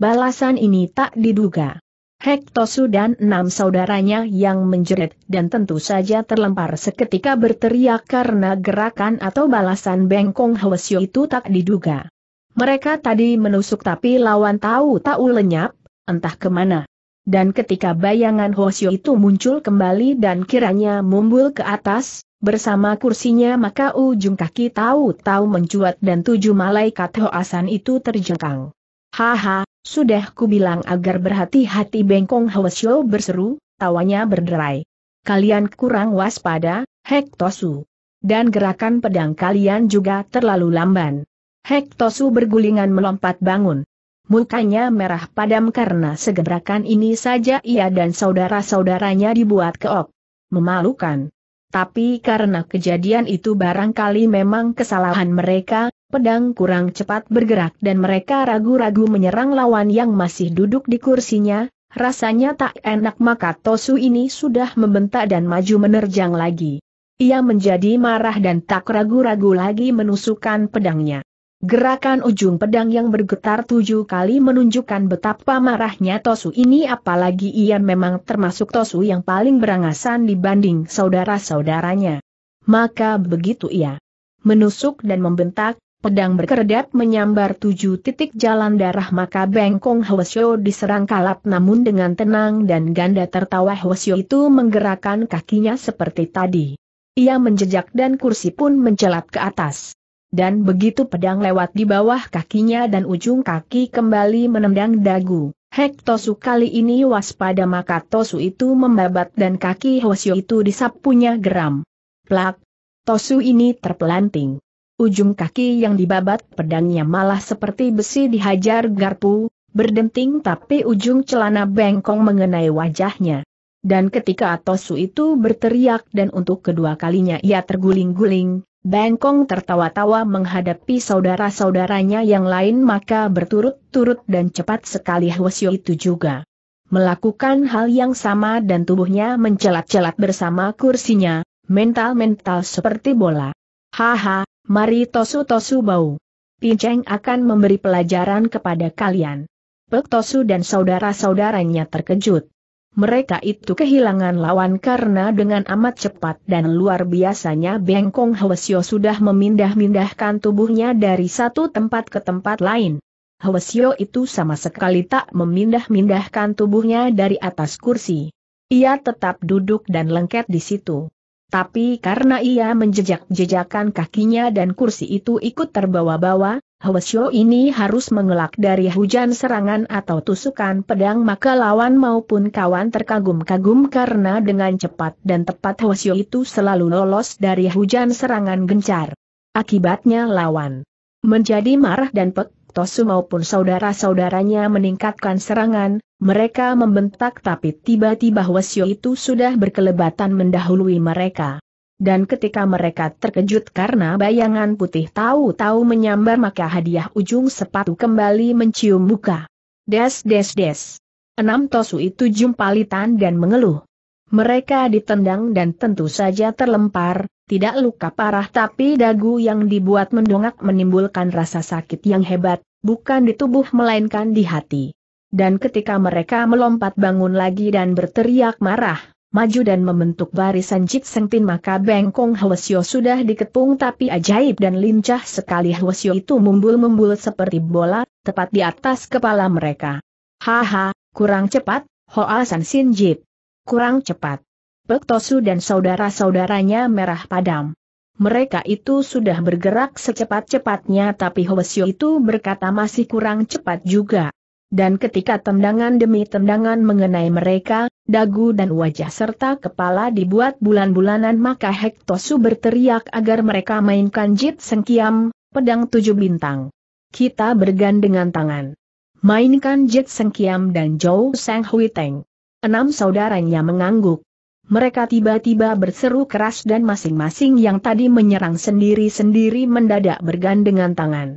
Balasan ini tak diduga. Hektosu dan enam saudaranya yang menjerit dan tentu saja terlempar seketika berteriak karena gerakan atau balasan bengkong Hwasyo itu tak diduga. Mereka tadi menusuk tapi lawan tahu-tahu lenyap, entah kemana. Dan ketika bayangan Hwasyo itu muncul kembali dan kiranya mumbul ke atas, bersama kursinya maka ujung kaki tahu-tahu mencuat dan tujuh malaikat Hoasan itu terjengkang. Haha, sudah kubilang agar berhati-hati bengkong Hwasyo berseru, tawanya berderai. Kalian kurang waspada, Hektosu. Dan gerakan pedang kalian juga terlalu lamban. Hektosu bergulingan melompat bangun. Mukanya merah padam karena segebrakan ini saja ia dan saudara-saudaranya dibuat keok. Memalukan. Tapi karena kejadian itu barangkali memang kesalahan mereka, pedang kurang cepat bergerak dan mereka ragu-ragu menyerang lawan yang masih duduk di kursinya, rasanya tak enak maka Tosu ini sudah membentak dan maju menerjang lagi. Ia menjadi marah dan tak ragu-ragu lagi menusukkan pedangnya. Gerakan ujung pedang yang bergetar tujuh kali menunjukkan betapa marahnya Tosu ini apalagi ia memang termasuk Tosu yang paling berangasan dibanding saudara-saudaranya. Maka begitu ia menusuk dan membentak, pedang berkedap menyambar tujuh titik jalan darah maka Bengkong Hwasyo diserang kalap namun dengan tenang dan ganda tertawa Hwasyo itu menggerakkan kakinya seperti tadi. Ia menjejak dan kursi pun mencelat ke atas. Dan begitu pedang lewat di bawah kakinya dan ujung kaki kembali menendang dagu. Hek Tosu kali ini waspada maka Tosu itu membabat dan kaki Hwasyo itu disapunya geram. Plak! Tosu ini terpelanting ujung kaki yang dibabat pedangnya malah seperti besi dihajar garpu, berdenting tapi ujung celana bengkong mengenai wajahnya. Dan ketika Atosu itu berteriak dan untuk kedua kalinya ia terguling-guling, Bengkong tertawa-tawa menghadapi saudara-saudaranya yang lain maka berturut-turut dan cepat sekali Hwasyo itu juga melakukan hal yang sama dan tubuhnya mencelat-celat bersama kursinya, mental-mental seperti bola. Haha, Mari tosu-tosu bau. Pinceng akan memberi pelajaran kepada kalian. Pek Tosu dan saudara-saudaranya terkejut. Mereka itu kehilangan lawan karena dengan amat cepat dan luar biasanya Bengkong Hwasyo sudah memindah-mindahkan tubuhnya dari satu tempat ke tempat lain. Hwasyo itu sama sekali tak memindah-mindahkan tubuhnya dari atas kursi. Ia tetap duduk dan lengket di situ. Tapi karena ia menjejak-jejakan kakinya dan kursi itu ikut terbawa-bawa, Hwasyo ini harus mengelak dari hujan serangan atau tusukan pedang maka lawan maupun kawan terkagum-kagum karena dengan cepat dan tepat Hwasyo itu selalu lolos dari hujan serangan gencar. Akibatnya lawan menjadi marah dan pek, Tosu maupun saudara-saudaranya meningkatkan serangan, mereka membentak tapi tiba-tiba Hwasyo itu sudah berkelebatan mendahului mereka. Dan ketika mereka terkejut karena bayangan putih tahu-tahu menyambar maka hadiah ujung sepatu kembali mencium muka. Des des des. Enam Tosu itu jumpalitan dan mengeluh. Mereka ditendang dan tentu saja terlempar, tidak luka parah tapi dagu yang dibuat mendongak menimbulkan rasa sakit yang hebat, bukan di tubuh melainkan di hati. Dan ketika mereka melompat bangun lagi dan berteriak marah, maju dan membentuk barisan Jit Sengtin maka bengkong Hwasyo sudah diketung tapi ajaib dan lincah sekali Hwasyo itu mumbul-mumbul seperti bola, tepat di atas kepala mereka. Haha, kurang cepat, Hoa San Sin Jit kurang cepat. Tosu dan saudara-saudaranya merah padam. Mereka itu sudah bergerak secepat-cepatnya tapi Hwesyo itu berkata masih kurang cepat juga. Dan ketika tendangan demi tendangan mengenai mereka, dagu dan wajah serta kepala dibuat bulan-bulanan maka Hektosu berteriak agar mereka mainkan jit sengkiam, pedang tujuh bintang. Kita bergandengan tangan. Mainkan jit sengkiam dan jauh sang huiteng. Enam saudaranya mengangguk. Mereka tiba-tiba berseru keras dan masing-masing yang tadi menyerang sendiri-sendiri mendadak bergandengan tangan.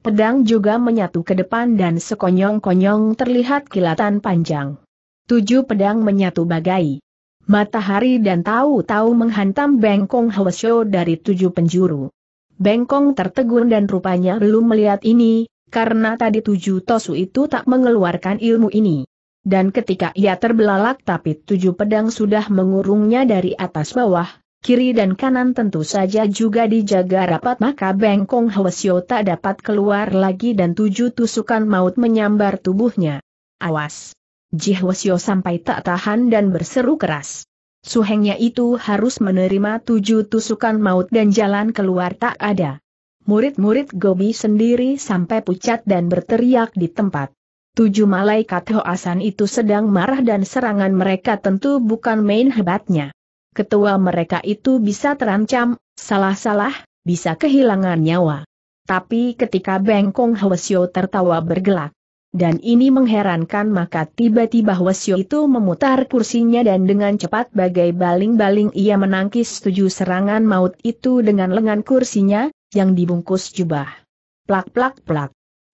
Pedang juga menyatu ke depan dan sekonyong-konyong terlihat kilatan panjang. Tujuh pedang menyatu bagai. Matahari dan tahu-tahu menghantam Bengkong Hwasyo dari tujuh penjuru. Bengkong tertegun dan rupanya belum melihat ini, karena tadi tujuh tosu itu tak mengeluarkan ilmu ini. Dan ketika ia terbelalak tapi tujuh pedang sudah mengurungnya dari atas bawah, kiri dan kanan tentu saja juga dijaga rapat maka Bengkong Hwasyo tak dapat keluar lagi dan tujuh tusukan maut menyambar tubuhnya. Awas! Ji Hwasyo sampai tak tahan dan berseru keras. Suhengnya itu harus menerima tujuh tusukan maut dan jalan keluar tak ada. Murid-murid Gobi sendiri sampai pucat dan berteriak di tempat. Tujuh malaikat Hoasan itu sedang marah dan serangan mereka tentu bukan main hebatnya. Ketua mereka itu bisa terancam, salah-salah, bisa kehilangan nyawa. Tapi ketika Bengkong Hwasyo tertawa bergelak. Dan ini mengherankan maka tiba-tiba Hwasyo itu memutar kursinya dan dengan cepat bagai baling-baling ia menangkis tujuh serangan maut itu dengan lengan kursinya, yang dibungkus jubah. Plak-plak-plak.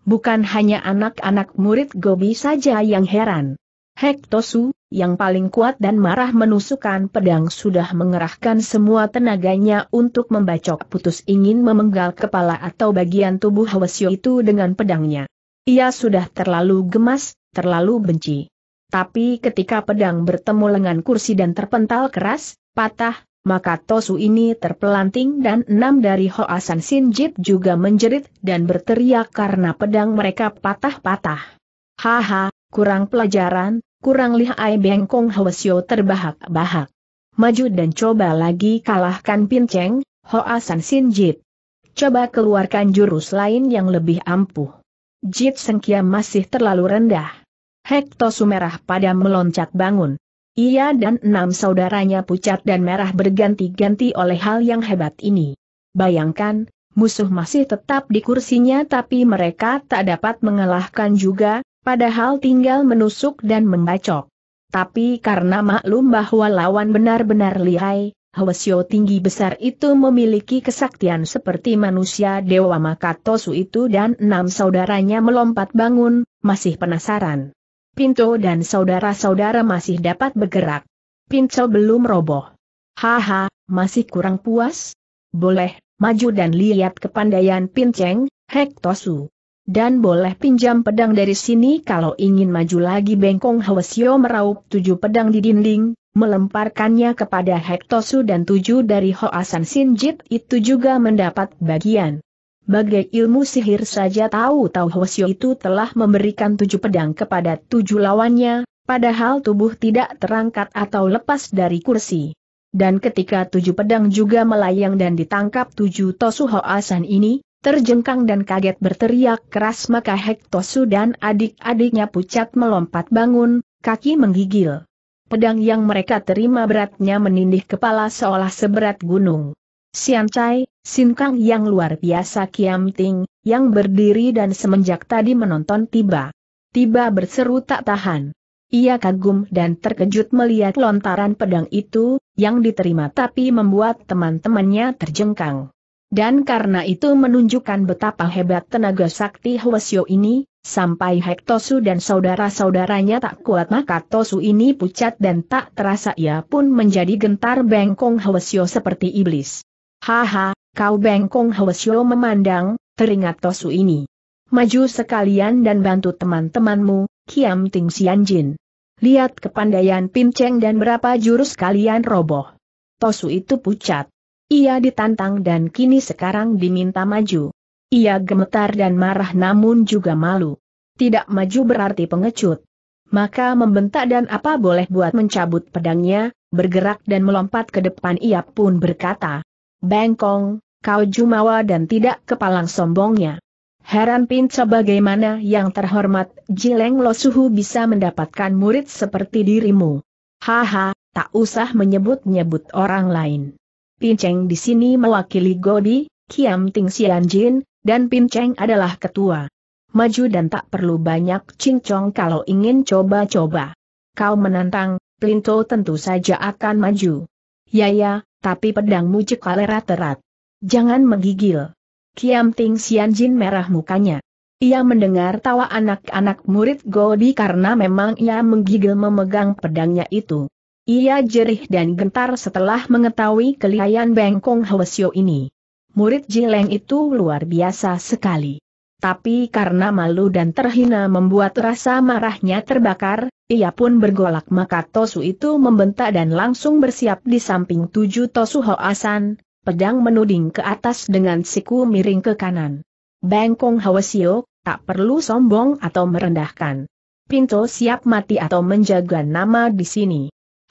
Bukan hanya anak-anak murid Gobi saja yang heran. Hektosu, yang paling kuat dan marah menusukkan pedang sudah mengerahkan semua tenaganya untuk membacok putus ingin memenggal kepala atau bagian tubuh Hwasyo itu dengan pedangnya. Ia sudah terlalu gemas, terlalu benci. Tapi ketika pedang bertemu lengan kursi dan terpental keras, patah, maka Tosu ini terpelanting dan enam dari Hoasan Sinjit juga menjerit dan berteriak karena pedang mereka patah-patah. Haha, kurang pelajaran, kurang lihai bengkong Hwasyo terbahak-bahak. Maju dan coba lagi kalahkan Pinceng, Hoasan Sinjit. Coba keluarkan jurus lain yang lebih ampuh. Jit Sengkia masih terlalu rendah. Hekto merah pada meloncat bangun. Ia dan enam saudaranya pucat dan merah berganti-ganti oleh hal yang hebat ini. Bayangkan, musuh masih tetap di kursinya tapi mereka tak dapat mengalahkan juga, padahal tinggal menusuk dan membacok. Tapi karena maklum bahwa lawan benar-benar lihai, Hwasyo tinggi besar itu memiliki kesaktian seperti manusia dewa maka Tosu itu dan enam saudaranya melompat bangun, masih penasaran. Pinto dan saudara-saudara masih dapat bergerak. Pinto belum roboh. Haha, masih kurang puas? Boleh, maju dan lihat kepandaian Pinceng, Hek Tosu. Dan boleh pinjam pedang dari sini kalau ingin maju lagi Bengkong Hwasyo meraup tujuh pedang di dinding, melemparkannya kepada Hek Tosu dan tujuh dari Hoasan Sinjit itu juga mendapat bagian. Bagai ilmu sihir saja tahu-tahu Hwasyo itu telah memberikan tujuh pedang kepada tujuh lawannya, padahal tubuh tidak terangkat atau lepas dari kursi. Dan ketika tujuh pedang juga melayang dan ditangkap tujuh Tosu Hoasan ini, terjengkang dan kaget berteriak keras maka Hek Tosu dan adik-adiknya pucat melompat bangun, kaki menggigil. Pedang yang mereka terima beratnya menindih kepala seolah seberat gunung. Sian Chai, Sin Kang yang luar biasa Kiam Ting, yang berdiri dan semenjak tadi menonton tiba. Tiba berseru tak tahan. Ia kagum dan terkejut melihat lontaran pedang itu, yang diterima tapi membuat teman-temannya terjengkang. Dan karena itu menunjukkan betapa hebat tenaga sakti Hwasyo ini, sampai Hek Tosu dan saudara-saudaranya tak kuat maka Tosu ini pucat dan tak terasa ia pun menjadi gentar bengkong Hwasyo seperti iblis. Haha, kau bengkong Hwasyo memandang, teringat Tosu ini. Maju sekalian dan bantu teman-temanmu, Kiam Ting Jin. Lihat kepandaian Pinceng dan berapa jurus kalian roboh. Tosu itu pucat. Ia ditantang dan kini sekarang diminta maju. Ia gemetar dan marah namun juga malu. Tidak maju berarti pengecut. Maka membentak dan apa boleh buat mencabut pedangnya, bergerak dan melompat ke depan ia pun berkata, Bengkong, kau jumawa dan tidak kepalang sombongnya. Heran pinca bagaimana yang terhormat Jileng Losuhu bisa mendapatkan murid seperti dirimu. Haha, tak usah menyebut-nyebut orang lain. Pinceng di sini mewakili Godi, Kiam Ting Sian Jin, dan Pinceng adalah ketua. Maju dan tak perlu banyak cincong kalau ingin coba-coba. Kau menantang, Plinto tentu saja akan maju. Ya ya, tapi pedangmu cekal erat-erat. Jangan menggigil. Kiam Ting Sian Jin merah mukanya. Ia mendengar tawa anak-anak murid Godi karena memang ia menggigil memegang pedangnya itu. Ia jerih dan gentar setelah mengetahui kelihayan Bengkong Hwasyo ini. Murid Jileng itu luar biasa sekali tapi karena malu dan terhina membuat rasa marahnya terbakar, ia pun bergolak maka Tosu itu membentak dan langsung bersiap di samping tujuh Tosu Hoasan, pedang menuding ke atas dengan siku miring ke kanan. Bengkong Hawasio, tak perlu sombong atau merendahkan. Pinto siap mati atau menjaga nama di sini.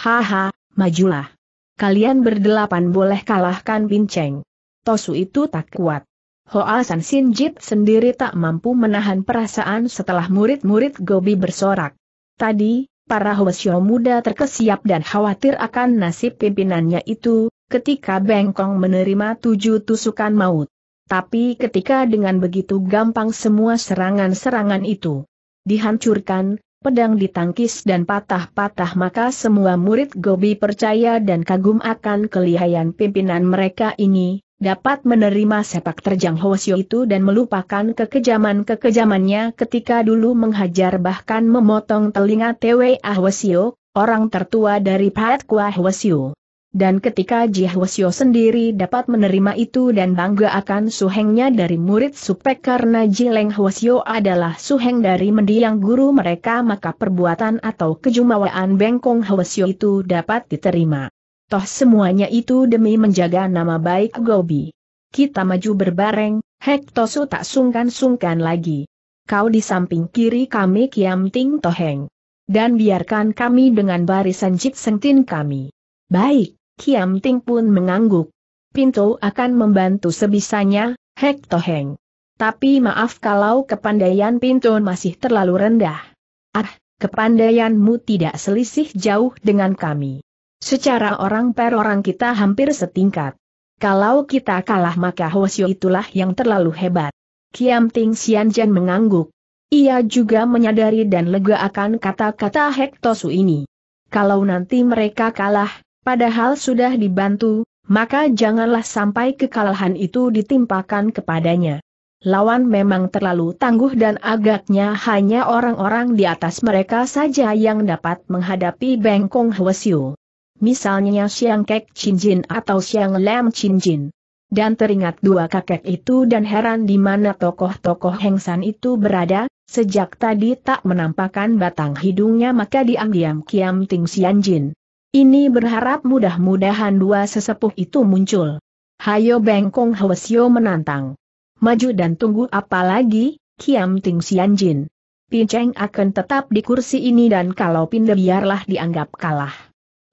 Haha, majulah. Kalian berdelapan boleh kalahkan Pinceng. Tosu itu tak kuat. Hoa San Sin Jit sendiri tak mampu menahan perasaan setelah murid-murid Gobi bersorak. Tadi, para Hwasyo muda terkesiap dan khawatir akan nasib pimpinannya itu, ketika Bengkong menerima tujuh tusukan maut. Tapi ketika dengan begitu gampang semua serangan-serangan itu dihancurkan, pedang ditangkis dan patah-patah maka semua murid Gobi percaya dan kagum akan kelihayan pimpinan mereka ini, dapat menerima sepak terjang Hosio itu dan melupakan kekejaman-kekejamannya ketika dulu menghajar bahkan memotong telinga Tewe Hosio, orang tertua dari Kua Hosio. Dan ketika Ji Hwasyo sendiri dapat menerima itu dan bangga akan suhengnya dari murid supek karena Ji Leng Hwasyo adalah suheng dari mendiang guru mereka maka perbuatan atau kejumawaan Bengkong Hwasyo itu dapat diterima. Toh semuanya itu demi menjaga nama baik Gobi. Kita maju berbareng, Hek Tosu tak sungkan-sungkan lagi. Kau di samping kiri kami Kiam Ting Toheng. Dan biarkan kami dengan barisan Jit Sengtin kami. Baik, Kiam Ting pun mengangguk. Pinto akan membantu sebisanya, Hek Toheng. Tapi maaf kalau kepandaian Pinto masih terlalu rendah. Ah, kepandaianmu tidak selisih jauh dengan kami. Secara orang per orang kita hampir setingkat. Kalau kita kalah maka Hwasyo itulah yang terlalu hebat. Kiam Ting Xianjian mengangguk. Ia juga menyadari dan lega akan kata-kata Hektosu ini. Kalau nanti mereka kalah, padahal sudah dibantu, maka janganlah sampai kekalahan itu ditimpakan kepadanya. Lawan memang terlalu tangguh dan agaknya hanya orang-orang di atas mereka saja yang dapat menghadapi Bengkong Hwasyu misalnya siang Kek Jin atau Siang Lam Jin. Dan teringat dua kakek itu dan heran di mana tokoh-tokoh Hengsan itu berada, sejak tadi tak menampakkan batang hidungnya maka diam-diam Kiam Ting Jin. Ini berharap mudah-mudahan dua sesepuh itu muncul. Hayo Bengkong Hwasyo menantang. Maju dan tunggu apa lagi, Kiam Ting Jin. Pinceng akan tetap di kursi ini dan kalau pindah biarlah dianggap kalah.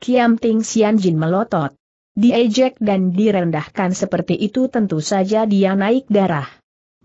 Kiam Ting Xian Jin melotot. Diejek dan direndahkan seperti itu tentu saja dia naik darah.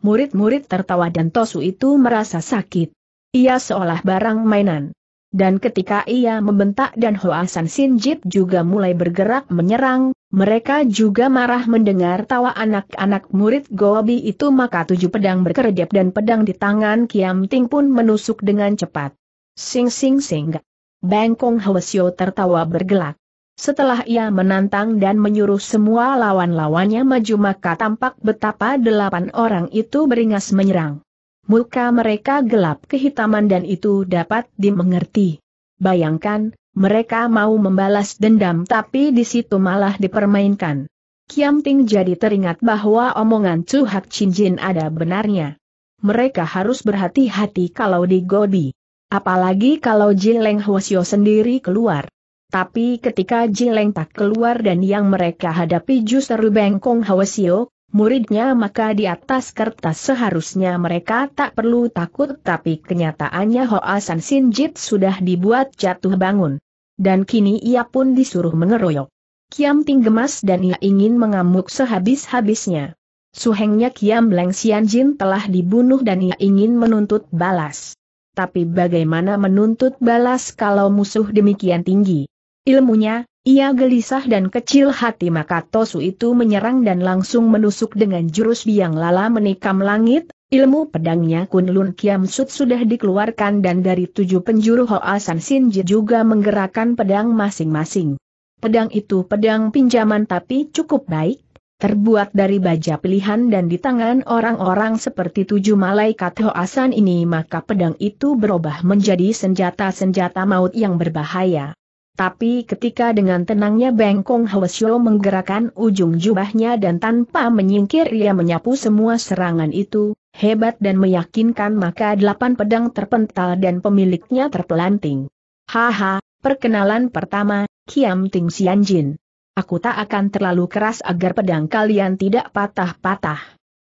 Murid-murid tertawa dan Tosu itu merasa sakit. Ia seolah barang mainan. Dan ketika ia membentak dan Hoasan Sinjit juga mulai bergerak menyerang, mereka juga marah mendengar tawa anak-anak murid Gobi itu maka tujuh pedang berkedip dan pedang di tangan Kiam Ting pun menusuk dengan cepat. Sing sing sing. Bangkong Hwasyo tertawa bergelak. Setelah ia menantang dan menyuruh semua lawan-lawannya maju maka tampak betapa delapan orang itu beringas menyerang. Muka mereka gelap kehitaman dan itu dapat dimengerti. Bayangkan, mereka mau membalas dendam tapi di situ malah dipermainkan. Kiam Ting jadi teringat bahwa omongan Chu Hak Chin Jin ada benarnya. Mereka harus berhati-hati kalau digodi. Apalagi kalau Jileng Hwasyo sendiri keluar. Tapi ketika Jileng tak keluar dan yang mereka hadapi justru Bengkong Hwasyo, muridnya maka di atas kertas seharusnya mereka tak perlu takut tapi kenyataannya Hoa San Sinjit sudah dibuat jatuh bangun. Dan kini ia pun disuruh mengeroyok. Kiam Ting gemas dan ia ingin mengamuk sehabis-habisnya. Suhengnya Kiam Leng Sian Jin telah dibunuh dan ia ingin menuntut balas tapi bagaimana menuntut balas kalau musuh demikian tinggi? Ilmunya, ia gelisah dan kecil hati maka Tosu itu menyerang dan langsung menusuk dengan jurus biang lala menikam langit, ilmu pedangnya Kunlun Kiam Sut sudah dikeluarkan dan dari tujuh penjuru Hoa San Sinji juga menggerakkan pedang masing-masing. Pedang itu pedang pinjaman tapi cukup baik, terbuat dari baja pilihan dan di tangan orang-orang seperti tujuh malaikat Hoasan ini maka pedang itu berubah menjadi senjata-senjata maut yang berbahaya. Tapi ketika dengan tenangnya Bengkong Hwasyo menggerakkan ujung jubahnya dan tanpa menyingkir ia menyapu semua serangan itu, hebat dan meyakinkan maka delapan pedang terpental dan pemiliknya terpelanting. Haha, perkenalan pertama, Kiam Ting Jin. Aku tak akan terlalu keras agar pedang kalian tidak patah-patah.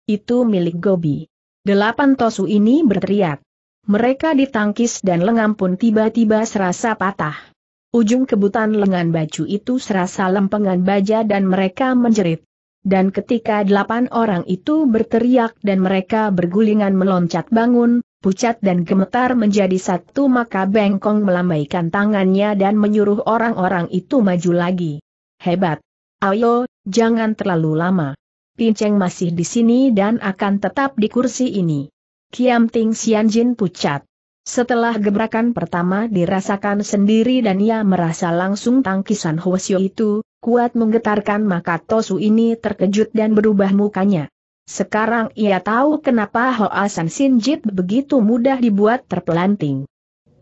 Itu milik Gobi. Delapan tosu ini berteriak. Mereka ditangkis dan lengan pun tiba-tiba serasa patah. Ujung kebutan lengan baju itu serasa lempengan baja dan mereka menjerit. Dan ketika delapan orang itu berteriak dan mereka bergulingan meloncat bangun, pucat dan gemetar menjadi satu maka Bengkong melambaikan tangannya dan menyuruh orang-orang itu maju lagi. Hebat. Ayo, jangan terlalu lama. Pinceng masih di sini dan akan tetap di kursi ini. Kiam Ting Jin pucat. Setelah gebrakan pertama dirasakan sendiri dan ia merasa langsung tangkisan Hwasyo itu, kuat menggetarkan maka Tosu ini terkejut dan berubah mukanya. Sekarang ia tahu kenapa Hoa San Sinjit begitu mudah dibuat terpelanting.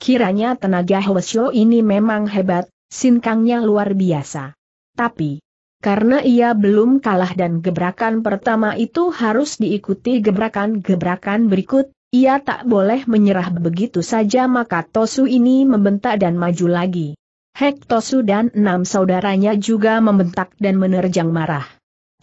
Kiranya tenaga Hwasyo ini memang hebat, sinkangnya luar biasa tapi karena ia belum kalah dan gebrakan pertama itu harus diikuti gebrakan-gebrakan berikut, ia tak boleh menyerah begitu saja maka Tosu ini membentak dan maju lagi. Hek Tosu dan enam saudaranya juga membentak dan menerjang marah.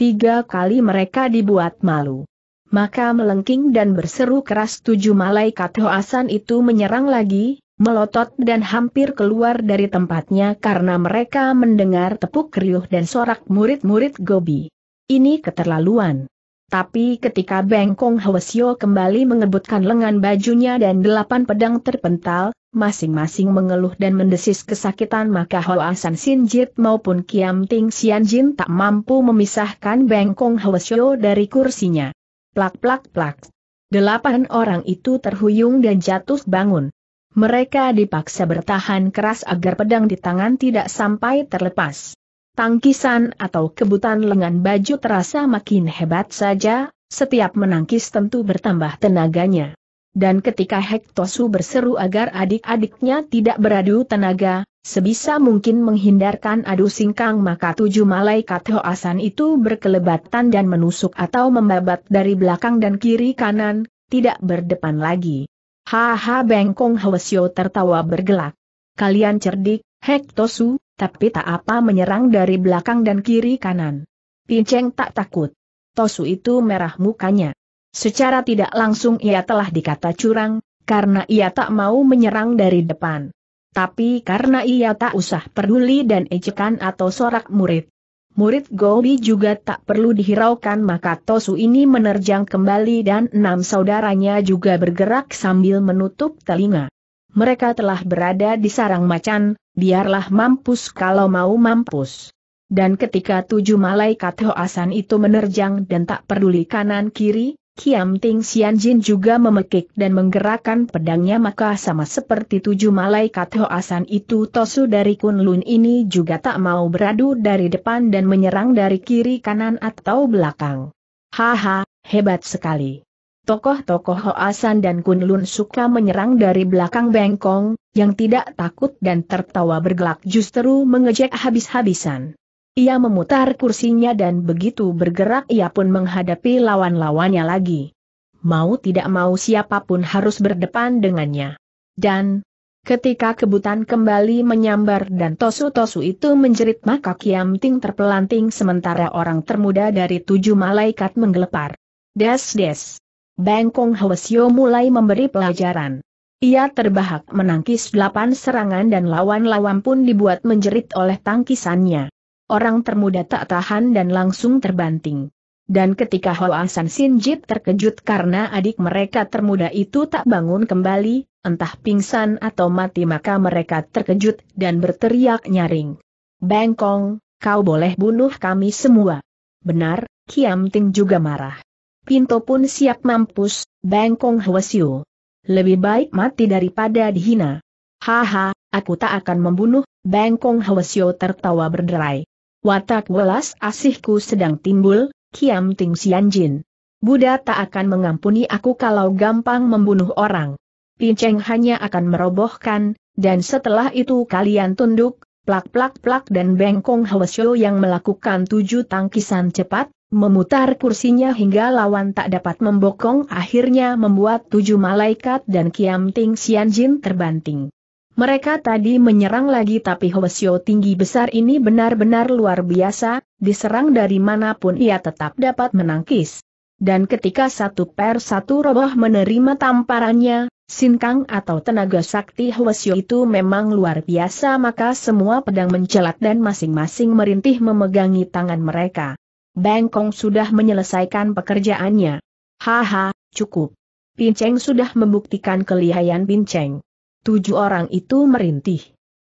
Tiga kali mereka dibuat malu. Maka melengking dan berseru keras tujuh malaikat Hoasan itu menyerang lagi, melotot dan hampir keluar dari tempatnya karena mereka mendengar tepuk keriuh dan sorak murid-murid Gobi. Ini keterlaluan. Tapi ketika Bengkong Hwasyo kembali mengebutkan lengan bajunya dan delapan pedang terpental, masing-masing mengeluh dan mendesis kesakitan maka Hoasan Sinjit maupun Kiam Ting Sianjin tak mampu memisahkan Bengkong Hwasyo dari kursinya. Plak plak plak. Delapan orang itu terhuyung dan jatuh bangun. Mereka dipaksa bertahan keras agar pedang di tangan tidak sampai terlepas. Tangkisan atau kebutan lengan baju terasa makin hebat saja, setiap menangkis tentu bertambah tenaganya. Dan ketika Hektosu berseru agar adik-adiknya tidak beradu tenaga, sebisa mungkin menghindarkan adu singkang maka tujuh malaikat Hoasan itu berkelebatan dan menusuk atau membabat dari belakang dan kiri kanan, tidak berdepan lagi. Haha Bengkong Hwasyo tertawa bergelak. Kalian cerdik, Hek Tosu, tapi tak apa menyerang dari belakang dan kiri kanan. Pinceng tak takut. Tosu itu merah mukanya. Secara tidak langsung ia telah dikata curang, karena ia tak mau menyerang dari depan. Tapi karena ia tak usah peduli dan ejekan atau sorak murid, murid Gobi juga tak perlu dihiraukan maka Tosu ini menerjang kembali dan enam saudaranya juga bergerak sambil menutup telinga. Mereka telah berada di sarang macan, biarlah mampus kalau mau mampus. Dan ketika tujuh malaikat Hoasan itu menerjang dan tak peduli kanan kiri, Kiam Ting Xian Jin juga memekik dan menggerakkan pedangnya maka sama seperti tujuh malaikat Hoasan itu Tosu dari Kunlun ini juga tak mau beradu dari depan dan menyerang dari kiri kanan atau belakang. Haha, hebat sekali. Tokoh-tokoh Hoasan dan Kunlun suka menyerang dari belakang bengkong, yang tidak takut dan tertawa bergelak justru mengejek habis-habisan. Ia memutar kursinya dan begitu bergerak ia pun menghadapi lawan-lawannya lagi. Mau tidak mau siapapun harus berdepan dengannya. Dan, ketika kebutan kembali menyambar dan tosu-tosu itu menjerit maka Kiam Ting terpelanting sementara orang termuda dari tujuh malaikat menggelepar. Des-des. Bengkong Hwasyo mulai memberi pelajaran. Ia terbahak menangkis delapan serangan dan lawan-lawan pun dibuat menjerit oleh tangkisannya orang termuda tak tahan dan langsung terbanting. Dan ketika Hoa San Sinjit terkejut karena adik mereka termuda itu tak bangun kembali, entah pingsan atau mati maka mereka terkejut dan berteriak nyaring. Bengkong, kau boleh bunuh kami semua. Benar, Kiam Ting juga marah. Pinto pun siap mampus, Bengkong Hwasyu. Lebih baik mati daripada dihina. Haha, aku tak akan membunuh, Bengkong Hwasyu tertawa berderai. Watak welas asihku sedang timbul, Kiam Ting Jin. Buddha tak akan mengampuni aku kalau gampang membunuh orang. Pinceng hanya akan merobohkan, dan setelah itu kalian tunduk, plak-plak-plak dan bengkong Hwasyo yang melakukan tujuh tangkisan cepat, memutar kursinya hingga lawan tak dapat membokong akhirnya membuat tujuh malaikat dan Kiam Ting Jin terbanting. Mereka tadi menyerang lagi tapi Hwasyo tinggi besar ini benar-benar luar biasa, diserang dari manapun ia tetap dapat menangkis. Dan ketika satu per satu roboh menerima tamparannya, sinkang atau tenaga sakti Hwasyo itu memang luar biasa maka semua pedang mencelat dan masing-masing merintih memegangi tangan mereka. Bengkong sudah menyelesaikan pekerjaannya. Haha, cukup. Pinceng sudah membuktikan kelihayan Pinceng. Tujuh orang itu merintih.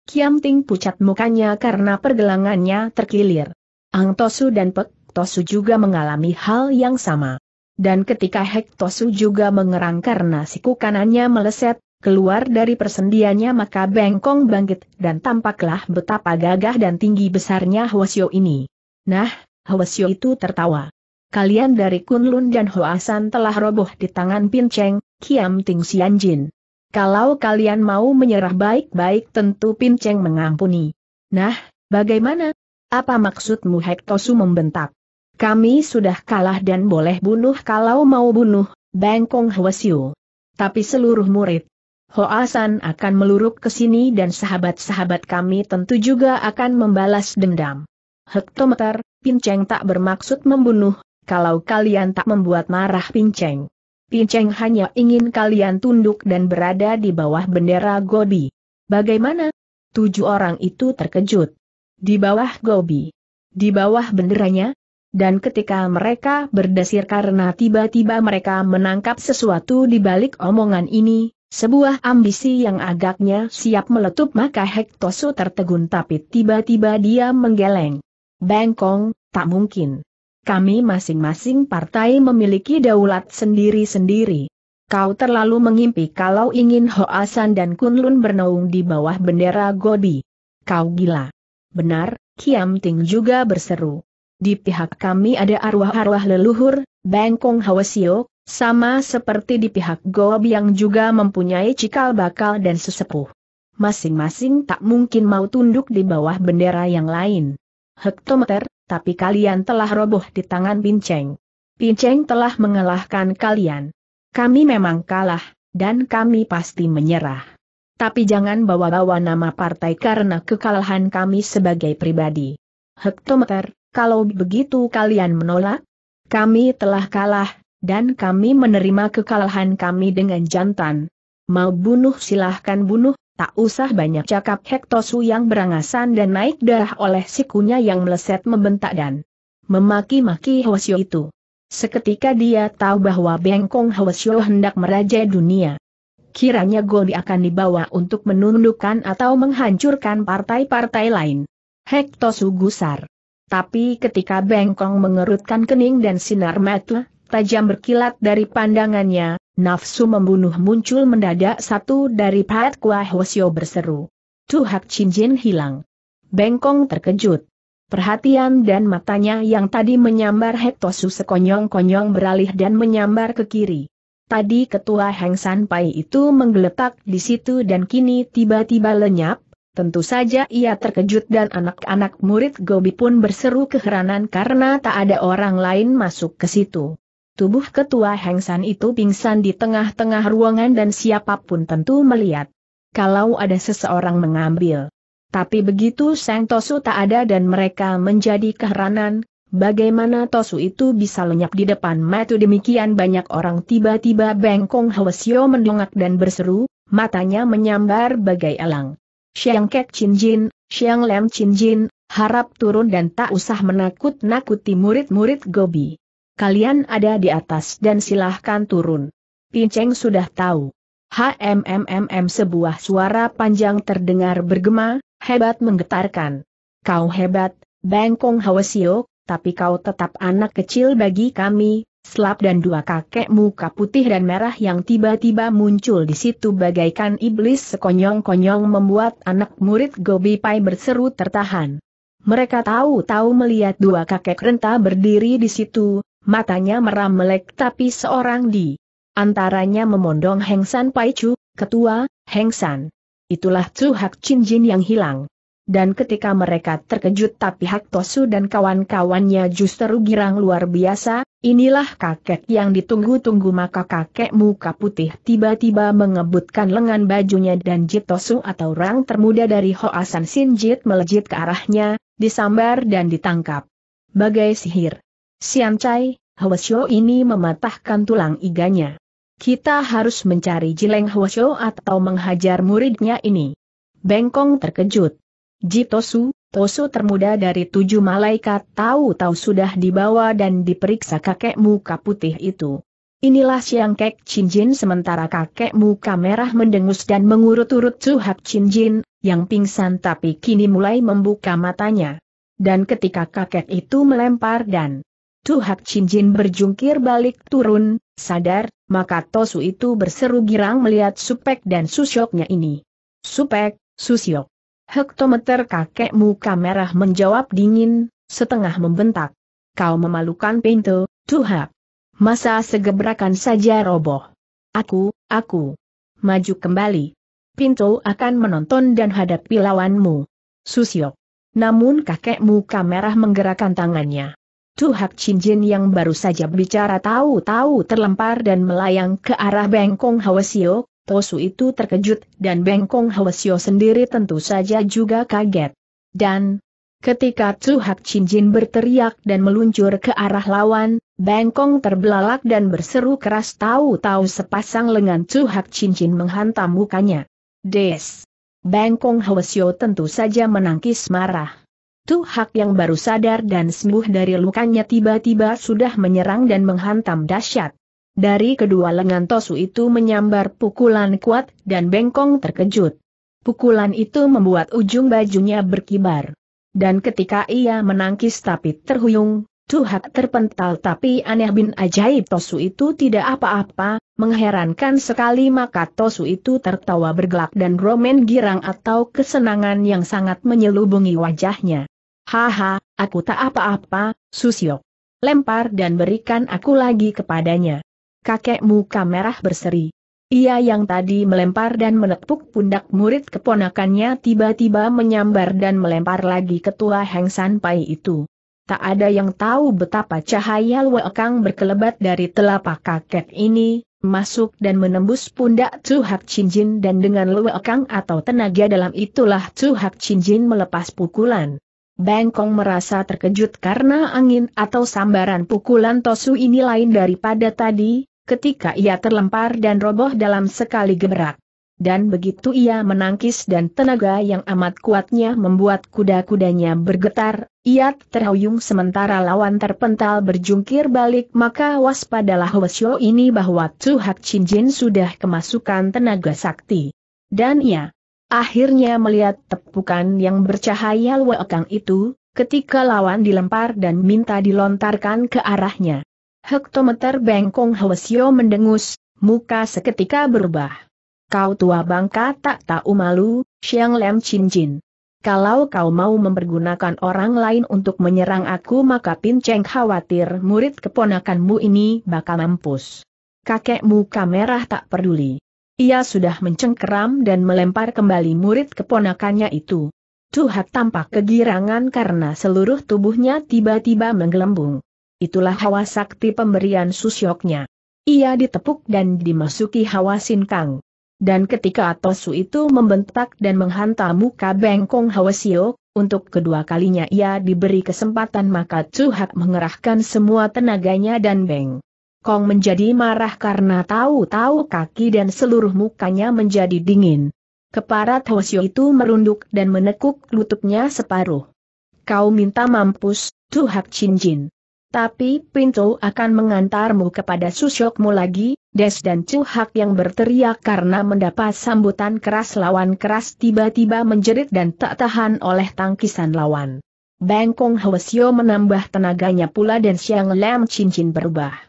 Kiam Ting pucat mukanya karena pergelangannya terkilir. Ang Tosu dan Pek Tosu juga mengalami hal yang sama. Dan ketika Hek Tosu juga mengerang karena siku kanannya meleset, keluar dari persendiannya maka bengkong bangkit dan tampaklah betapa gagah dan tinggi besarnya Hwasyo ini. Nah, Hwasyo itu tertawa. Kalian dari Kunlun dan Hoasan telah roboh di tangan Pinceng, Kiam Ting Sianjin. Kalau kalian mau menyerah baik-baik tentu Cheng mengampuni. Nah, bagaimana? Apa maksudmu Hektosu membentak? Kami sudah kalah dan boleh bunuh kalau mau bunuh, Bengkong Hwasyu. Tapi seluruh murid, Hoasan akan meluruk ke sini dan sahabat-sahabat kami tentu juga akan membalas dendam. Hektometer, Pinceng tak bermaksud membunuh, kalau kalian tak membuat marah Pinceng. Pincheng hanya ingin kalian tunduk dan berada di bawah bendera Gobi. Bagaimana? Tujuh orang itu terkejut. Di bawah Gobi. Di bawah benderanya? Dan ketika mereka berdesir karena tiba-tiba mereka menangkap sesuatu di balik omongan ini, sebuah ambisi yang agaknya siap meletup maka Hektosu tertegun tapi tiba-tiba dia menggeleng. Bengkong, tak mungkin kami masing-masing partai memiliki daulat sendiri-sendiri. Kau terlalu mengimpi kalau ingin Hoasan dan Kunlun bernaung di bawah bendera Gobi. Kau gila. Benar, Kiam Ting juga berseru. Di pihak kami ada arwah-arwah leluhur, Bengkong Hawasio, sama seperti di pihak Gobi yang juga mempunyai cikal bakal dan sesepuh. Masing-masing tak mungkin mau tunduk di bawah bendera yang lain. Hektometer, tapi kalian telah roboh di tangan Pinceng. Pinceng telah mengalahkan kalian. Kami memang kalah, dan kami pasti menyerah. Tapi jangan bawa-bawa nama partai karena kekalahan kami sebagai pribadi. Hektometer, kalau begitu kalian menolak? Kami telah kalah, dan kami menerima kekalahan kami dengan jantan. Mau bunuh silahkan bunuh, Tak usah banyak cakap Hektosu yang berangasan dan naik darah oleh sikunya yang meleset membentak dan memaki-maki Hwasyo itu. Seketika dia tahu bahwa Bengkong Hwasyo hendak meraja dunia. Kiranya Goli akan dibawa untuk menundukkan atau menghancurkan partai-partai lain. Hektosu gusar. Tapi ketika Bengkong mengerutkan kening dan sinar mata, tajam berkilat dari pandangannya, Nafsu membunuh muncul mendadak satu dari Pat Kua Hwasyo berseru. Tuhak Jin hilang. Bengkong terkejut. Perhatian dan matanya yang tadi menyambar Hektosu sekonyong-konyong beralih dan menyambar ke kiri. Tadi ketua Heng San Pai itu menggeletak di situ dan kini tiba-tiba lenyap, Tentu saja ia terkejut dan anak-anak murid Gobi pun berseru keheranan karena tak ada orang lain masuk ke situ. Tubuh ketua Hengsan itu pingsan di tengah-tengah ruangan dan siapapun tentu melihat. Kalau ada seseorang mengambil. Tapi begitu Sang Tosu tak ada dan mereka menjadi keheranan, bagaimana Tosu itu bisa lenyap di depan mata demikian banyak orang tiba-tiba Bengkong Hwasyo mendongak dan berseru, matanya menyambar bagai elang. Siang Kek Chin Jin, Siang Lem Chin Jin, harap turun dan tak usah menakut-nakuti murid-murid Gobi kalian ada di atas dan silahkan turun. Pinceng sudah tahu. Hmmm, sebuah suara panjang terdengar bergema, hebat menggetarkan. Kau hebat, Bengkong Hawasio, tapi kau tetap anak kecil bagi kami, Slap dan dua kakek muka putih dan merah yang tiba-tiba muncul di situ bagaikan iblis sekonyong-konyong membuat anak murid Gobi Pai berseru tertahan. Mereka tahu-tahu melihat dua kakek renta berdiri di situ, matanya meram melek tapi seorang di antaranya memondong Heng San Pai Chu, ketua, Heng San. Itulah Chu Hak Chin Jin yang hilang. Dan ketika mereka terkejut tapi Hak Tosu dan kawan-kawannya justru girang luar biasa, inilah kakek yang ditunggu-tunggu maka kakek muka putih tiba-tiba mengebutkan lengan bajunya dan Jit Tosu atau orang termuda dari Hoasan Shinjit melejit ke arahnya, disambar dan ditangkap. Bagai sihir. Siam Chai, Hwasyo ini mematahkan tulang iganya. Kita harus mencari Jileng Hwasyo atau menghajar muridnya ini. Bengkong terkejut. Ji Tosu termuda dari tujuh malaikat tahu-tahu sudah dibawa dan diperiksa kakek muka putih itu. Inilah siang kek cincin sementara kakek muka merah mendengus dan mengurut-urut suhab cincin, yang pingsan tapi kini mulai membuka matanya. Dan ketika kakek itu melempar dan Tuhak Cinjin berjungkir balik turun, sadar, maka Tosu itu berseru girang melihat Supek dan Susyoknya ini. Supek, Susyok. Hektometer kakekmu muka menjawab dingin, setengah membentak. Kau memalukan pintu, Tuhak. Masa segebrakan saja roboh. Aku, aku. Maju kembali. Pintu akan menonton dan hadapi lawanmu. Susyok. Namun kakekmu muka menggerakkan tangannya itu Hak Chin Jin yang baru saja bicara tahu-tahu terlempar dan melayang ke arah Bengkong Hawasio, Tosu itu terkejut dan Bengkong Hawasio sendiri tentu saja juga kaget. Dan, ketika Cu Hak Chin Jin berteriak dan meluncur ke arah lawan, Bengkong terbelalak dan berseru keras tahu-tahu sepasang lengan Cu Hak Chin Jin menghantam mukanya. Des! Bengkong Hawasio tentu saja menangkis marah. Tu Hak yang baru sadar dan sembuh dari lukanya tiba-tiba sudah menyerang dan menghantam dahsyat. Dari kedua lengan Tosu itu menyambar pukulan kuat dan bengkong terkejut. Pukulan itu membuat ujung bajunya berkibar. Dan ketika ia menangkis tapi terhuyung, Tuhak terpental tapi aneh bin ajaib Tosu itu tidak apa-apa, mengherankan sekali maka Tosu itu tertawa bergelak dan romen girang atau kesenangan yang sangat menyelubungi wajahnya. Haha, aku tak apa-apa, Susio. Lempar dan berikan aku lagi kepadanya. Kakek muka merah berseri. Ia yang tadi melempar dan menepuk pundak murid keponakannya tiba-tiba menyambar dan melempar lagi ketua Heng San Pai itu. Tak ada yang tahu betapa cahaya luakang berkelebat dari telapak kakek ini, masuk dan menembus pundak Chu Hak Jin dan dengan luakang atau tenaga dalam itulah Chu Hak Jin melepas pukulan. Bengkong merasa terkejut karena angin atau sambaran pukulan Tosu ini lain daripada tadi, ketika ia terlempar dan roboh dalam sekali gebrak. Dan begitu ia menangkis dan tenaga yang amat kuatnya membuat kuda-kudanya bergetar, ia terhuyung sementara lawan terpental berjungkir balik maka waspadalah Hwasyo ini bahwa Tsu Hak Chin Jin sudah kemasukan tenaga sakti. Dan ia Akhirnya melihat tepukan yang bercahaya luakang itu, ketika lawan dilempar dan minta dilontarkan ke arahnya. Hektometer bengkong Hwasyo mendengus, muka seketika berubah. Kau tua bangka tak tahu malu, Siang Lem Chin Jin. Kalau kau mau mempergunakan orang lain untuk menyerang aku maka Pin Cheng khawatir murid keponakanmu ini bakal mampus. Kakekmu merah tak peduli. Ia sudah mencengkeram dan melempar kembali murid keponakannya itu. Tuhak tampak kegirangan karena seluruh tubuhnya tiba-tiba menggelembung. Itulah hawa sakti pemberian susyoknya. Ia ditepuk dan dimasuki hawa sinkang. Dan ketika Atosu itu membentak dan menghantam muka bengkong Hawasio, untuk kedua kalinya ia diberi kesempatan maka Tuhak mengerahkan semua tenaganya dan Beng Kong menjadi marah karena tahu-tahu kaki dan seluruh mukanya menjadi dingin. Keparat Tosio itu merunduk dan menekuk lututnya separuh. Kau minta mampus, Tuhak cincin. Tapi Pinto akan mengantarmu kepada Susyokmu lagi, Des dan Hak yang berteriak karena mendapat sambutan keras lawan keras tiba-tiba menjerit dan tak tahan oleh tangkisan lawan. Bengkong Hwasyo menambah tenaganya pula dan Siang Lam Cincin berubah.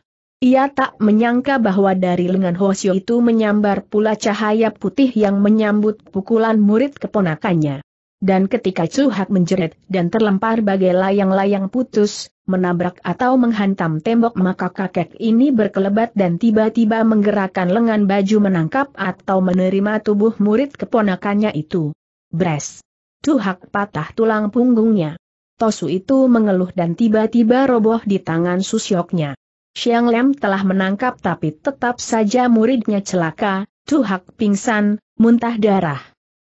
Ia tak menyangka bahwa dari lengan Hosio itu menyambar pula cahaya putih yang menyambut pukulan murid keponakannya. Dan ketika Cuhak menjerit dan terlempar bagai layang-layang putus, menabrak atau menghantam tembok maka kakek ini berkelebat dan tiba-tiba menggerakkan lengan baju menangkap atau menerima tubuh murid keponakannya itu. Bres! Cuhak patah tulang punggungnya. Tosu itu mengeluh dan tiba-tiba roboh di tangan susyoknya. Xiang Lem telah menangkap tapi tetap saja muridnya celaka, Tuhak pingsan, muntah darah.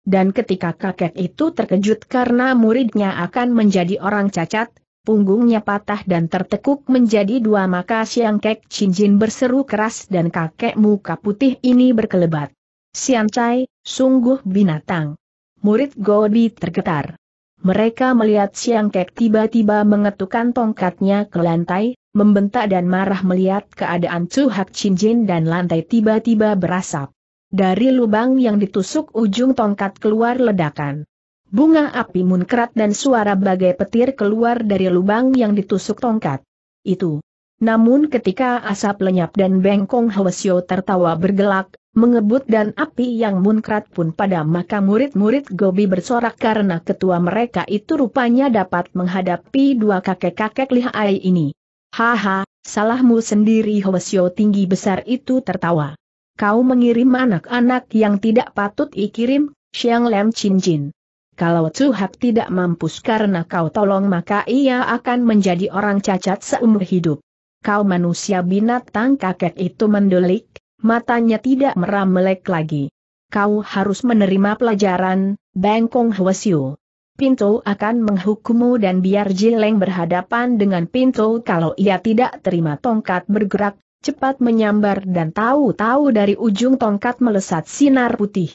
Dan ketika kakek itu terkejut karena muridnya akan menjadi orang cacat, punggungnya patah dan tertekuk menjadi dua maka Siang Kek Jin berseru keras dan kakek muka putih ini berkelebat. Siang Cai, sungguh binatang. Murid Godi tergetar. Mereka melihat Siang Kek tiba-tiba mengetukkan tongkatnya ke lantai, membentak dan marah melihat keadaan Chu Hak Chin Jin dan lantai tiba-tiba berasap. Dari lubang yang ditusuk ujung tongkat keluar ledakan. Bunga api munkrat dan suara bagai petir keluar dari lubang yang ditusuk tongkat. Itu. Namun ketika asap lenyap dan bengkong Hwasyo tertawa bergelak, mengebut dan api yang munkrat pun pada maka murid-murid Gobi bersorak karena ketua mereka itu rupanya dapat menghadapi dua kakek-kakek lihai ini. Haha, salahmu sendiri Hwasyo tinggi besar itu tertawa. Kau mengirim anak-anak yang tidak patut dikirim, Xiang Lem Chin Jin. Kalau Cuhak tidak mampus karena kau tolong maka ia akan menjadi orang cacat seumur hidup. Kau manusia binatang kakek itu mendelik, matanya tidak meramelek lagi. Kau harus menerima pelajaran, Bengkong Hwasyo. Pintu akan menghukummu dan biar Jileng berhadapan dengan Pintu kalau ia tidak terima tongkat bergerak, cepat menyambar dan tahu-tahu dari ujung tongkat melesat sinar putih.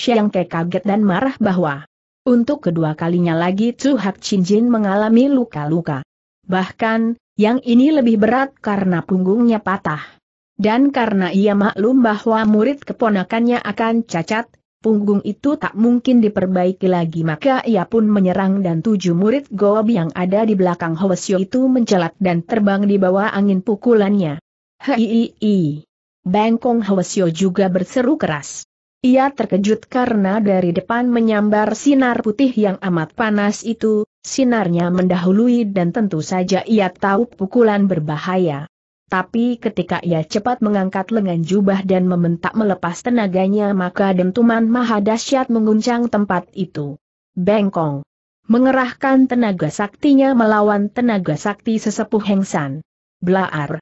Siang Ke kaget dan marah bahwa untuk kedua kalinya lagi Chu Hak Chin Jin mengalami luka-luka. Bahkan, yang ini lebih berat karena punggungnya patah. Dan karena ia maklum bahwa murid keponakannya akan cacat, punggung itu tak mungkin diperbaiki lagi maka ia pun menyerang dan tujuh murid Gob yang ada di belakang Hwasyo itu mencelat dan terbang di bawah angin pukulannya. Hei, Bengkong Hwasyo juga berseru keras. Ia terkejut karena dari depan menyambar sinar putih yang amat panas itu, sinarnya mendahului dan tentu saja ia tahu pukulan berbahaya tapi ketika ia cepat mengangkat lengan jubah dan mementak melepas tenaganya maka dentuman maha dahsyat mengguncang tempat itu. Bengkong. Mengerahkan tenaga saktinya melawan tenaga sakti sesepuh Hengsan. Blaar.